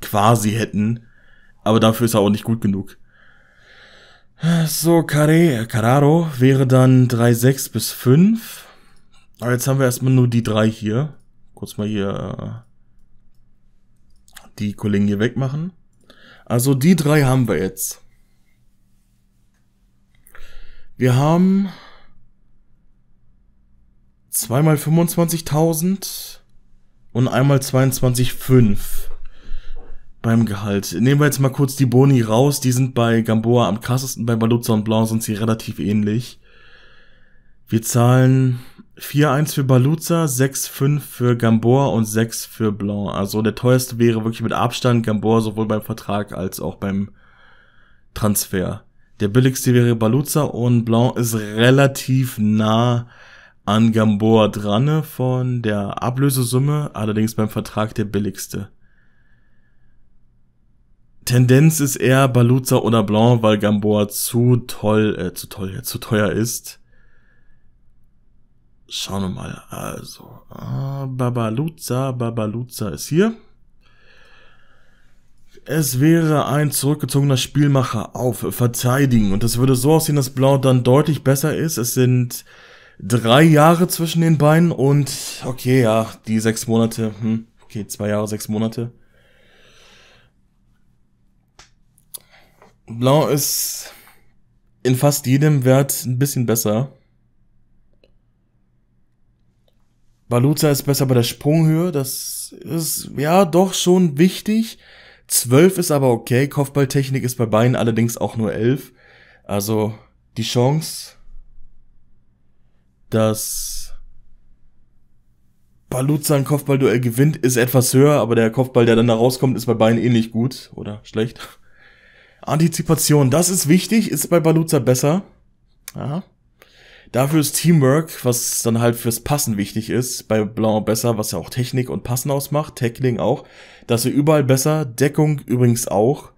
Speaker 1: quasi hätten. Aber dafür ist er auch nicht gut genug. So, Carre, Carraro wäre dann 3, 6 bis 5. Aber jetzt haben wir erstmal nur die drei hier. Kurz mal hier äh, die Kollegen hier wegmachen. Also die drei haben wir jetzt. Wir haben zweimal 25.000 und einmal 22,5 beim Gehalt. Nehmen wir jetzt mal kurz die Boni raus. Die sind bei Gamboa am krassesten, bei Baluzza und Blanc sind sie relativ ähnlich. Wir zahlen 4-1 für Baluza, 6-5 für Gamboa und 6 für Blanc. Also der teuerste wäre wirklich mit Abstand Gamboa sowohl beim Vertrag als auch beim Transfer. Der billigste wäre Baluza und Blanc ist relativ nah an Gamboa dran von der Ablösesumme, allerdings beim Vertrag der billigste. Tendenz ist eher Baluza oder Blanc, weil Gamboa zu toll, äh, zu toll, zu teuer ist. Schauen wir mal. Also, äh, Babaluza, Babaluza ist hier. Es wäre ein zurückgezogener Spielmacher auf Verteidigen. Und das würde so aussehen, dass Blau dann deutlich besser ist. Es sind drei Jahre zwischen den beiden und okay, ja, die sechs Monate. Hm, okay, zwei Jahre, sechs Monate. Blau ist in fast jedem Wert ein bisschen besser. Baluza ist besser bei der Sprunghöhe, das ist ja doch schon wichtig. 12 ist aber okay, Kopfballtechnik ist bei beiden allerdings auch nur 11. Also die Chance, dass Baluza ein Kopfballduell gewinnt, ist etwas höher, aber der Kopfball, der dann da rauskommt, ist bei beiden ähnlich eh gut oder schlecht. Antizipation, das ist wichtig, ist bei Baluza besser. Ja. Dafür ist Teamwork, was dann halt fürs Passen wichtig ist, bei Blau besser, was ja auch Technik und Passen ausmacht, Tackling auch. Das ist überall besser, Deckung übrigens auch.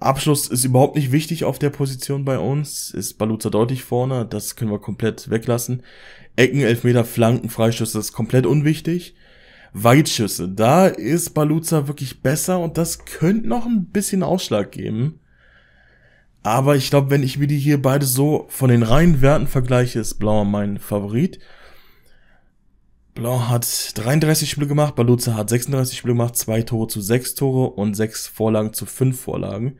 Speaker 1: Abschluss ist überhaupt nicht wichtig auf der Position bei uns, ist Baluza deutlich vorne, das können wir komplett weglassen. Ecken, Elfmeter, Flanken, Freischüsse ist komplett unwichtig. Weitschüsse, da ist Baluza wirklich besser und das könnte noch ein bisschen Ausschlag geben. Aber ich glaube, wenn ich mir die hier beide so von den reinen Werten vergleiche, ist Blau mein Favorit. Blau hat 33 Spiele gemacht, Baluza hat 36 Spiele gemacht, zwei Tore zu sechs Tore und sechs Vorlagen zu fünf Vorlagen.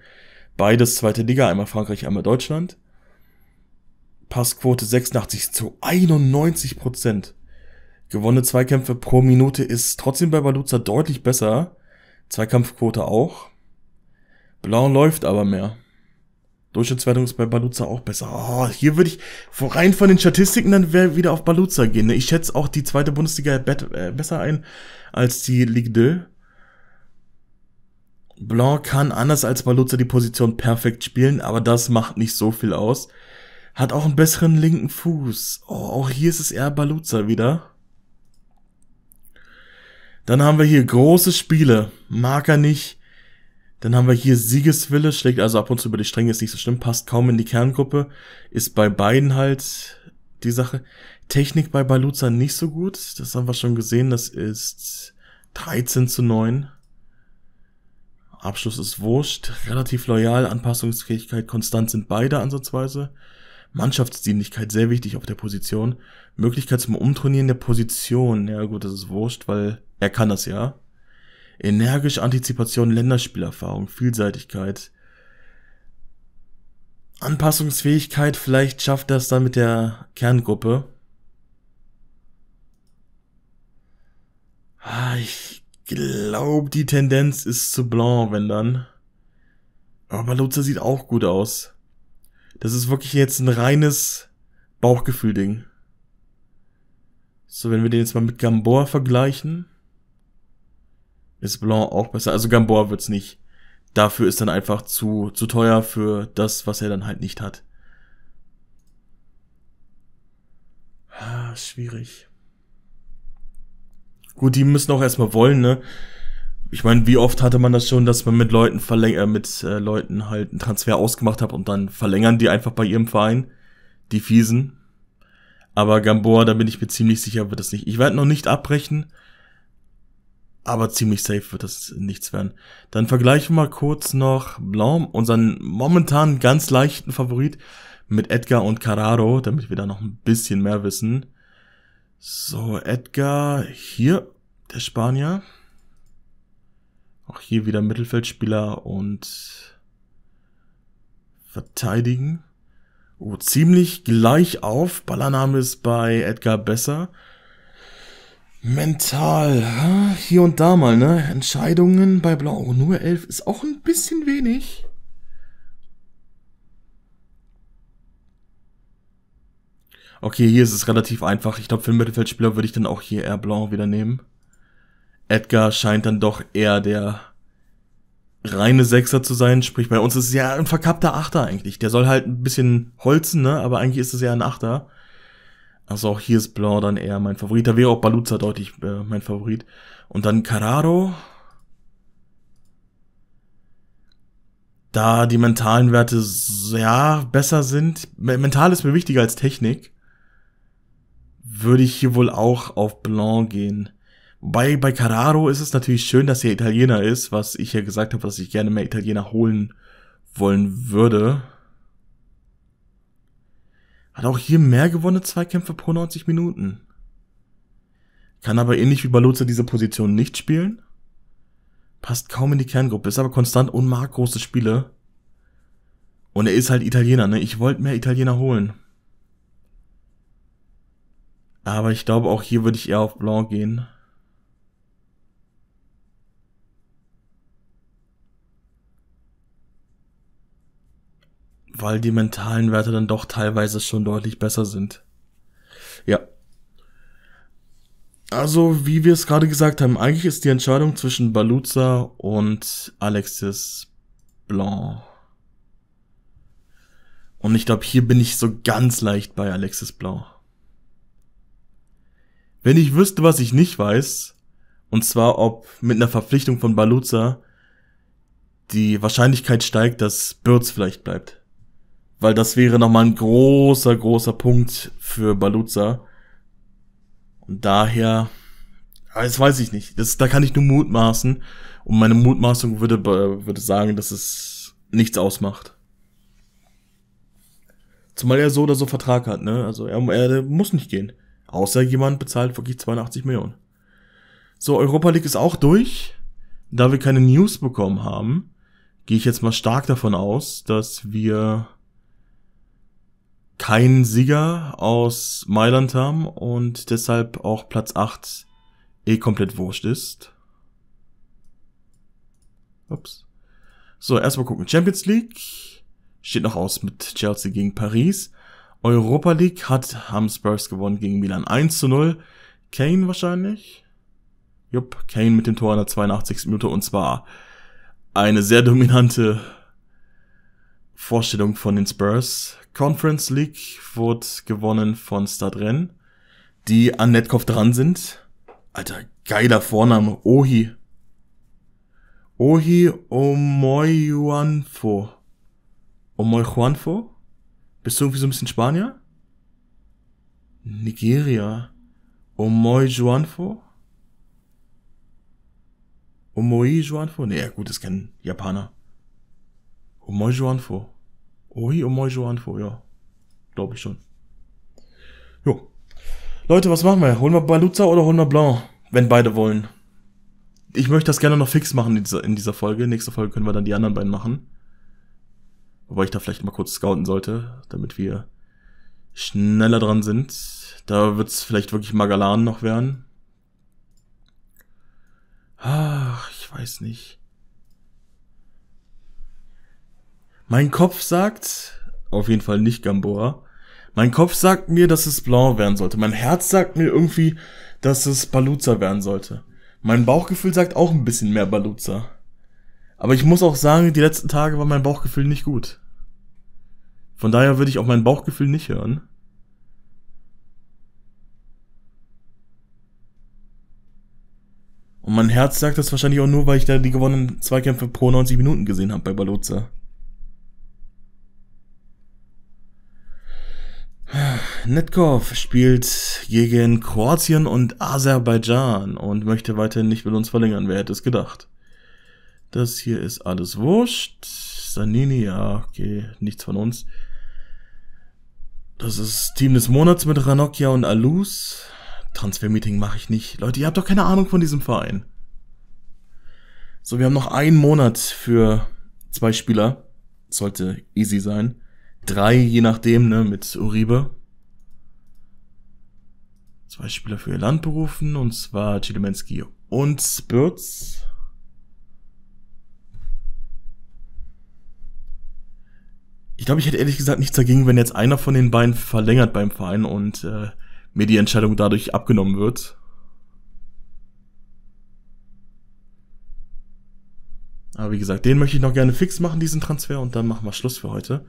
Speaker 1: Beides zweite Liga, einmal Frankreich, einmal Deutschland. Passquote 86 zu 91 Prozent. Gewonnene Zweikämpfe pro Minute ist trotzdem bei Baluza deutlich besser. Zweikampfquote auch. Blau läuft aber mehr. Durchschnittswertung ist bei Baluza auch besser. Oh, hier würde ich rein von den Statistiken dann wieder auf Baluza gehen. Ne? Ich schätze auch die zweite Bundesliga äh, besser ein als die Ligue 2. Blanc kann anders als Baluza die Position perfekt spielen, aber das macht nicht so viel aus. Hat auch einen besseren linken Fuß. Oh, auch hier ist es eher Baluza wieder. Dann haben wir hier große Spiele. Mag er nicht. Dann haben wir hier Siegeswille, schlägt also ab und zu über die Stränge, ist nicht so schlimm, passt kaum in die Kerngruppe, ist bei beiden halt die Sache. Technik bei Baluza nicht so gut, das haben wir schon gesehen, das ist 13 zu 9. Abschluss ist wurscht, relativ loyal, Anpassungsfähigkeit konstant sind beide ansatzweise. Mannschaftsdienlichkeit sehr wichtig auf der Position. Möglichkeit zum Umtrainieren der Position, ja gut, das ist wurscht, weil er kann das ja. Energisch, Antizipation, Länderspielerfahrung, Vielseitigkeit. Anpassungsfähigkeit, vielleicht schafft das dann mit der Kerngruppe. Ah, ich glaube, die Tendenz ist zu Blanc, wenn dann. Aber Lutzer sieht auch gut aus. Das ist wirklich jetzt ein reines Bauchgefühl-Ding. So, wenn wir den jetzt mal mit Gamboa vergleichen ist Blanc auch besser. Also Gamboa wird es nicht. Dafür ist dann einfach zu, zu teuer für das, was er dann halt nicht hat. Ah, schwierig. Gut, die müssen auch erstmal wollen, ne? Ich meine, wie oft hatte man das schon, dass man mit Leuten verläng äh, mit äh, Leuten halt einen Transfer ausgemacht hat und dann verlängern die einfach bei ihrem Verein, die fiesen. Aber Gamboa, da bin ich mir ziemlich sicher, wird das nicht. Ich werde noch nicht abbrechen aber ziemlich safe wird das nichts werden. Dann vergleichen wir mal kurz noch Blaum, unseren momentan ganz leichten Favorit, mit Edgar und Carraro, damit wir da noch ein bisschen mehr wissen. So, Edgar hier, der Spanier. Auch hier wieder Mittelfeldspieler und verteidigen. Oh, ziemlich gleich auf. Ballername ist bei Edgar besser. Mental, hier und da mal, ne? Entscheidungen bei Blau, oh, nur 11 ist auch ein bisschen wenig. Okay, hier ist es relativ einfach. Ich glaube, für einen Mittelfeldspieler würde ich dann auch hier eher Blanc wieder nehmen. Edgar scheint dann doch eher der reine Sechser zu sein. Sprich, bei uns ist es ja ein verkappter Achter eigentlich. Der soll halt ein bisschen holzen, ne? Aber eigentlich ist es ja ein Achter. Also auch hier ist Blanc dann eher mein Favorit. Da wäre auch Baluza deutlich äh, mein Favorit. Und dann Carraro. Da die mentalen Werte ja besser sind. Mental ist mir wichtiger als Technik. Würde ich hier wohl auch auf Blanc gehen. Wobei bei Carraro ist es natürlich schön, dass er Italiener ist, was ich ja gesagt habe, dass ich gerne mehr Italiener holen wollen würde. Hat auch hier mehr gewonnene Zweikämpfe pro 90 Minuten. Kann aber ähnlich wie Balotza diese Position nicht spielen. Passt kaum in die Kerngruppe, ist aber konstant und mag große Spiele. Und er ist halt Italiener, ne? Ich wollte mehr Italiener holen. Aber ich glaube, auch hier würde ich eher auf Blanc gehen. weil die mentalen Werte dann doch teilweise schon deutlich besser sind. Ja. Also, wie wir es gerade gesagt haben, eigentlich ist die Entscheidung zwischen Baluza und Alexis Blanc. Und ich glaube, hier bin ich so ganz leicht bei Alexis Blanc. Wenn ich wüsste, was ich nicht weiß, und zwar ob mit einer Verpflichtung von Baluza die Wahrscheinlichkeit steigt, dass Birds vielleicht bleibt. Weil das wäre nochmal ein großer, großer Punkt für Baluza. Und daher, das weiß ich nicht. Das, da kann ich nur mutmaßen. Und meine Mutmaßung würde, äh, würde sagen, dass es nichts ausmacht. Zumal er so oder so Vertrag hat, ne? Also er, er muss nicht gehen. Außer jemand bezahlt wirklich 82 Millionen. So, Europa League ist auch durch. Da wir keine News bekommen haben, gehe ich jetzt mal stark davon aus, dass wir keinen Sieger aus Mailand haben und deshalb auch Platz 8 eh komplett wurscht ist. Ups. So, erstmal gucken. Champions League steht noch aus mit Chelsea gegen Paris. Europa League hat haben Spurs gewonnen gegen Milan 1 zu 0. Kane wahrscheinlich. Jupp, Kane mit dem Tor in der 82. Minute und zwar eine sehr dominante Vorstellung von den Spurs. Conference League wurde gewonnen von Stadren, die an Netkov dran sind. Alter, geiler Vorname, Ohi. Ohi Omoyuanfo. Omoyuanfo? Bist du irgendwie so ein bisschen Spanier? Nigeria. Omoyuanfo? Omoyuanfo? Nee, ja, gut, das kennen Japaner. Omoyuanfo. Ohi Oi Mojo Anfo, ja. Glaube ich schon. Jo. Leute, was machen wir? Holen wir Baluza oder holen wir Blanc? Wenn beide wollen. Ich möchte das gerne noch fix machen in dieser, in dieser Folge. Nächste Folge können wir dann die anderen beiden machen. Wobei ich da vielleicht mal kurz scouten sollte, damit wir schneller dran sind. Da wird es vielleicht wirklich Magalan noch werden. Ach, ich weiß nicht. Mein Kopf sagt, auf jeden Fall nicht Gamboa. Mein Kopf sagt mir, dass es Blanc werden sollte. Mein Herz sagt mir irgendwie, dass es Baluza werden sollte. Mein Bauchgefühl sagt auch ein bisschen mehr Baluza. Aber ich muss auch sagen, die letzten Tage war mein Bauchgefühl nicht gut. Von daher würde ich auch mein Bauchgefühl nicht hören. Und mein Herz sagt das wahrscheinlich auch nur, weil ich da die gewonnenen Zweikämpfe pro 90 Minuten gesehen habe bei Baluza. Netkov spielt gegen Kroatien und Aserbaidschan und möchte weiterhin nicht mit uns verlängern. Wer hätte es gedacht? Das hier ist alles wurscht. Sanini, ja, okay, nichts von uns. Das ist Team des Monats mit Ranokia und Alus. Transfermeeting mache ich nicht. Leute, ihr habt doch keine Ahnung von diesem Verein. So, wir haben noch einen Monat für zwei Spieler. Sollte easy sein drei, je nachdem, ne, mit Uribe. Zwei Spieler für ihr Land berufen, und zwar Chilemenski und Spurz. Ich glaube, ich hätte ehrlich gesagt nichts dagegen, wenn jetzt einer von den beiden verlängert beim Verein und äh, mir die Entscheidung dadurch abgenommen wird. Aber wie gesagt, den möchte ich noch gerne fix machen, diesen Transfer, und dann machen wir Schluss für heute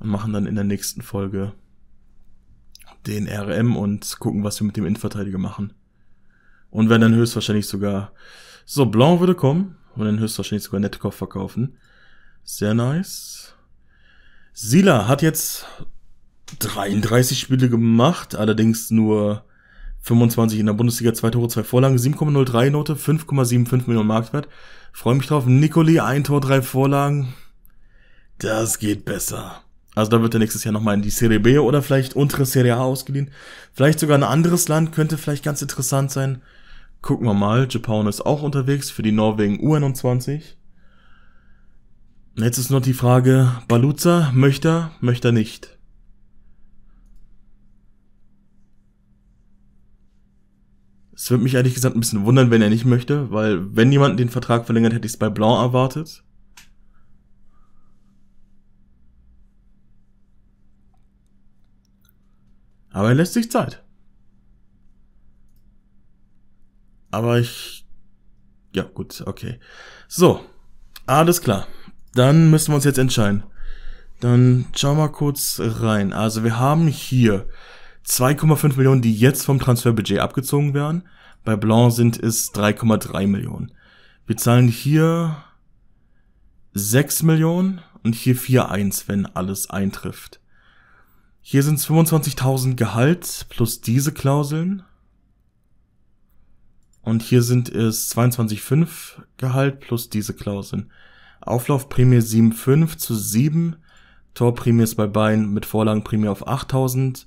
Speaker 1: und machen dann in der nächsten Folge den RM und gucken, was wir mit dem Innenverteidiger machen. Und werden dann höchstwahrscheinlich sogar so Blanc würde kommen und dann höchstwahrscheinlich sogar Netkopf verkaufen. Sehr nice. Sila hat jetzt 33 Spiele gemacht, allerdings nur 25 in der Bundesliga, 2 Tore, 2 Vorlagen, 7,03 Note, 5,75 Millionen Marktwert. Freue mich drauf. Nikoli, 1 Tor, 3 Vorlagen. Das geht besser. Also da wird er nächstes Jahr nochmal in die Serie B oder vielleicht untere Serie A ausgeliehen. Vielleicht sogar ein anderes Land könnte vielleicht ganz interessant sein. Gucken wir mal. Japan ist auch unterwegs für die Norwegen U21. Jetzt ist noch die Frage, Baluza, möchte er, möchte er nicht? Es würde mich ehrlich gesagt ein bisschen wundern, wenn er nicht möchte, weil wenn jemand den Vertrag verlängert, hätte ich es bei Blanc erwartet. Aber er lässt sich Zeit. Aber ich. Ja, gut, okay. So. Alles klar. Dann müssen wir uns jetzt entscheiden. Dann schauen wir mal kurz rein. Also wir haben hier 2,5 Millionen, die jetzt vom Transferbudget abgezogen werden. Bei Blanc sind es 3,3 Millionen. Wir zahlen hier 6 Millionen und hier 4,1, wenn alles eintrifft. Hier sind 25.000 Gehalt plus diese Klauseln. Und hier sind es 22,5 Gehalt plus diese Klauseln. Auflaufprämie 7,5 zu 7. Torprämie ist bei Bayern mit Vorlagenprämie auf 8000.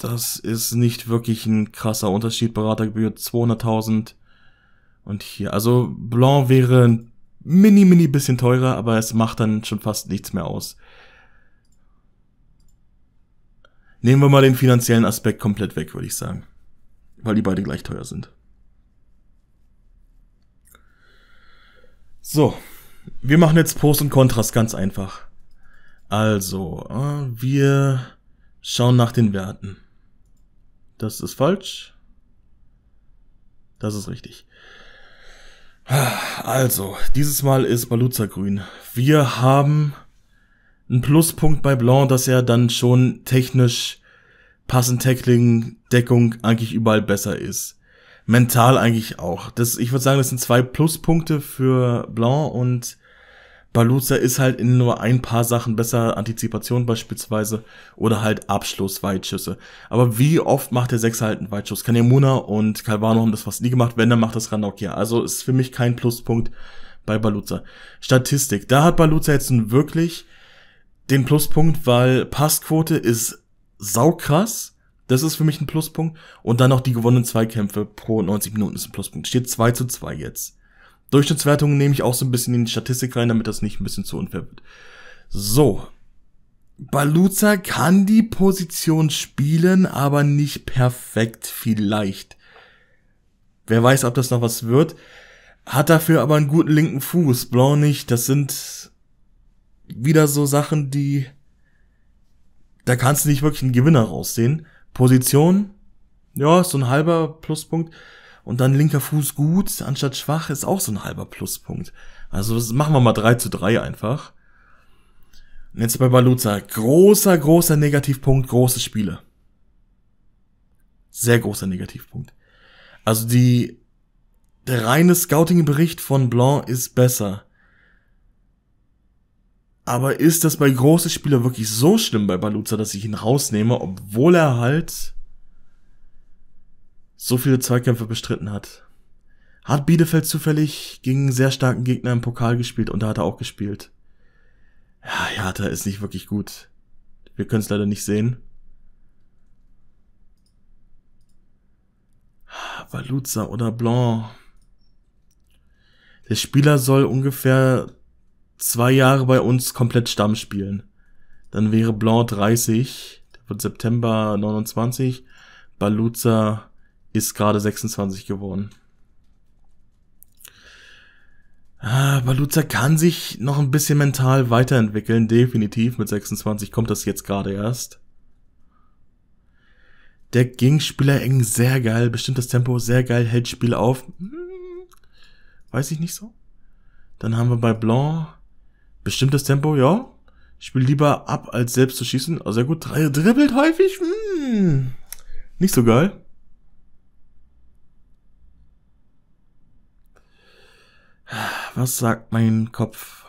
Speaker 1: Das ist nicht wirklich ein krasser Unterschied. Beratergebühr 200.000. Und hier, also Blanc wäre ein mini, mini bisschen teurer, aber es macht dann schon fast nichts mehr aus. Nehmen wir mal den finanziellen Aspekt komplett weg, würde ich sagen. Weil die beide gleich teuer sind. So, wir machen jetzt Pros und Kontrast ganz einfach. Also, äh, wir schauen nach den Werten. Das ist falsch. Das ist richtig. Also, dieses Mal ist Baluza grün. Wir haben einen Pluspunkt bei Blanc, dass er dann schon technisch passend Tackling, Deckung eigentlich überall besser ist. Mental eigentlich auch. Das, ich würde sagen, das sind zwei Pluspunkte für Blanc und Baluza ist halt in nur ein paar Sachen besser, Antizipation beispielsweise oder halt Abschluss, Weitschüsse. Aber wie oft macht der Sechser halt einen Weitschuss? Kanyamuna und Calvano haben das fast nie gemacht, wenn, dann macht das Ranocchia. Also ist für mich kein Pluspunkt bei Baluza. Statistik, da hat Baluza jetzt nun wirklich den Pluspunkt, weil Passquote ist saukrass. Das ist für mich ein Pluspunkt. Und dann noch die gewonnenen Zweikämpfe pro 90 Minuten ist ein Pluspunkt. Steht 2 zu 2 jetzt. Durchschnittswertungen nehme ich auch so ein bisschen in die Statistik rein, damit das nicht ein bisschen zu unfair wird. So. Baluza kann die Position spielen, aber nicht perfekt vielleicht. Wer weiß, ob das noch was wird. Hat dafür aber einen guten linken Fuß. Blau nicht. Das sind wieder so Sachen, die... Da kannst du nicht wirklich einen Gewinner raussehen. Position, ja, so ein halber Pluspunkt und dann linker Fuß gut anstatt schwach ist auch so ein halber Pluspunkt. Also das machen wir mal 3 zu 3 einfach. Und jetzt bei Baluza. Großer, großer Negativpunkt, große Spiele. Sehr großer Negativpunkt. Also die, der reine Scouting-Bericht von Blanc ist besser. Aber ist das bei großen Spielern wirklich so schlimm bei Baluza, dass ich ihn rausnehme, obwohl er halt so viele Zweikämpfe bestritten hat. Hat Bielefeld zufällig gegen einen sehr starken Gegner im Pokal gespielt und da hat er auch gespielt. Ja, ja, da ist nicht wirklich gut. Wir können es leider nicht sehen. Valuza oder Blanc. Der Spieler soll ungefähr zwei Jahre bei uns komplett Stamm spielen. Dann wäre Blanc 30, der wird September 29, Baluza ist gerade 26 geworden. Ah, Baluza kann sich noch ein bisschen mental weiterentwickeln, definitiv. Mit 26 kommt das jetzt gerade erst. Der ging Spieler eng sehr geil, bestimmt das Tempo sehr geil, hält Spiel auf. Hm, weiß ich nicht so. Dann haben wir bei Blanc bestimmtes Tempo, ja. Spiel lieber ab, als selbst zu schießen. Also sehr gut, dribbelt häufig. Hm, nicht so geil. Was sagt mein Kopf?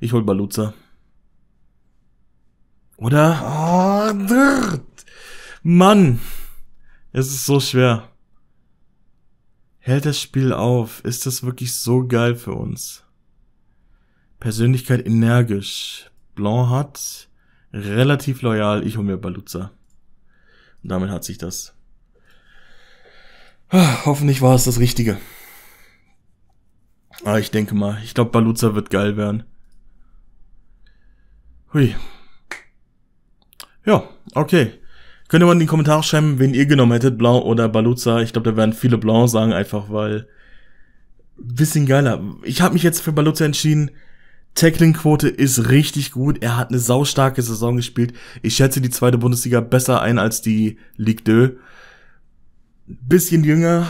Speaker 1: Ich hol Baluza. Oder? Oh, ah, dirt. Mann! Es ist so schwer. Hält das Spiel auf? Ist das wirklich so geil für uns? Persönlichkeit energisch. Blanc hat relativ loyal. Ich hol mir Baluza. Und damit hat sich das. Ah, hoffentlich war es das Richtige. Aber ah, ich denke mal, ich glaube, Baluza wird geil werden. Hui. Ja, okay. Könnt ihr mal in die Kommentare schreiben, wen ihr genommen hättet, Blau oder Baluza. Ich glaube, da werden viele Blau sagen, einfach weil... Bisschen geiler. Ich habe mich jetzt für Baluza entschieden, Tackling-Quote ist richtig gut. Er hat eine saustarke Saison gespielt. Ich schätze die zweite Bundesliga besser ein als die Ligue 2. Bisschen jünger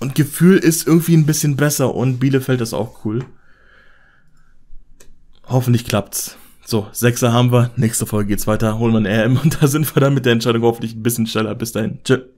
Speaker 1: und Gefühl ist irgendwie ein bisschen besser und Bielefeld ist auch cool. Hoffentlich klappt's. So, Sechser haben wir. Nächste Folge geht's weiter. Holen wir ein RM und da sind wir dann mit der Entscheidung hoffentlich ein bisschen schneller. Bis dahin. Tschüss.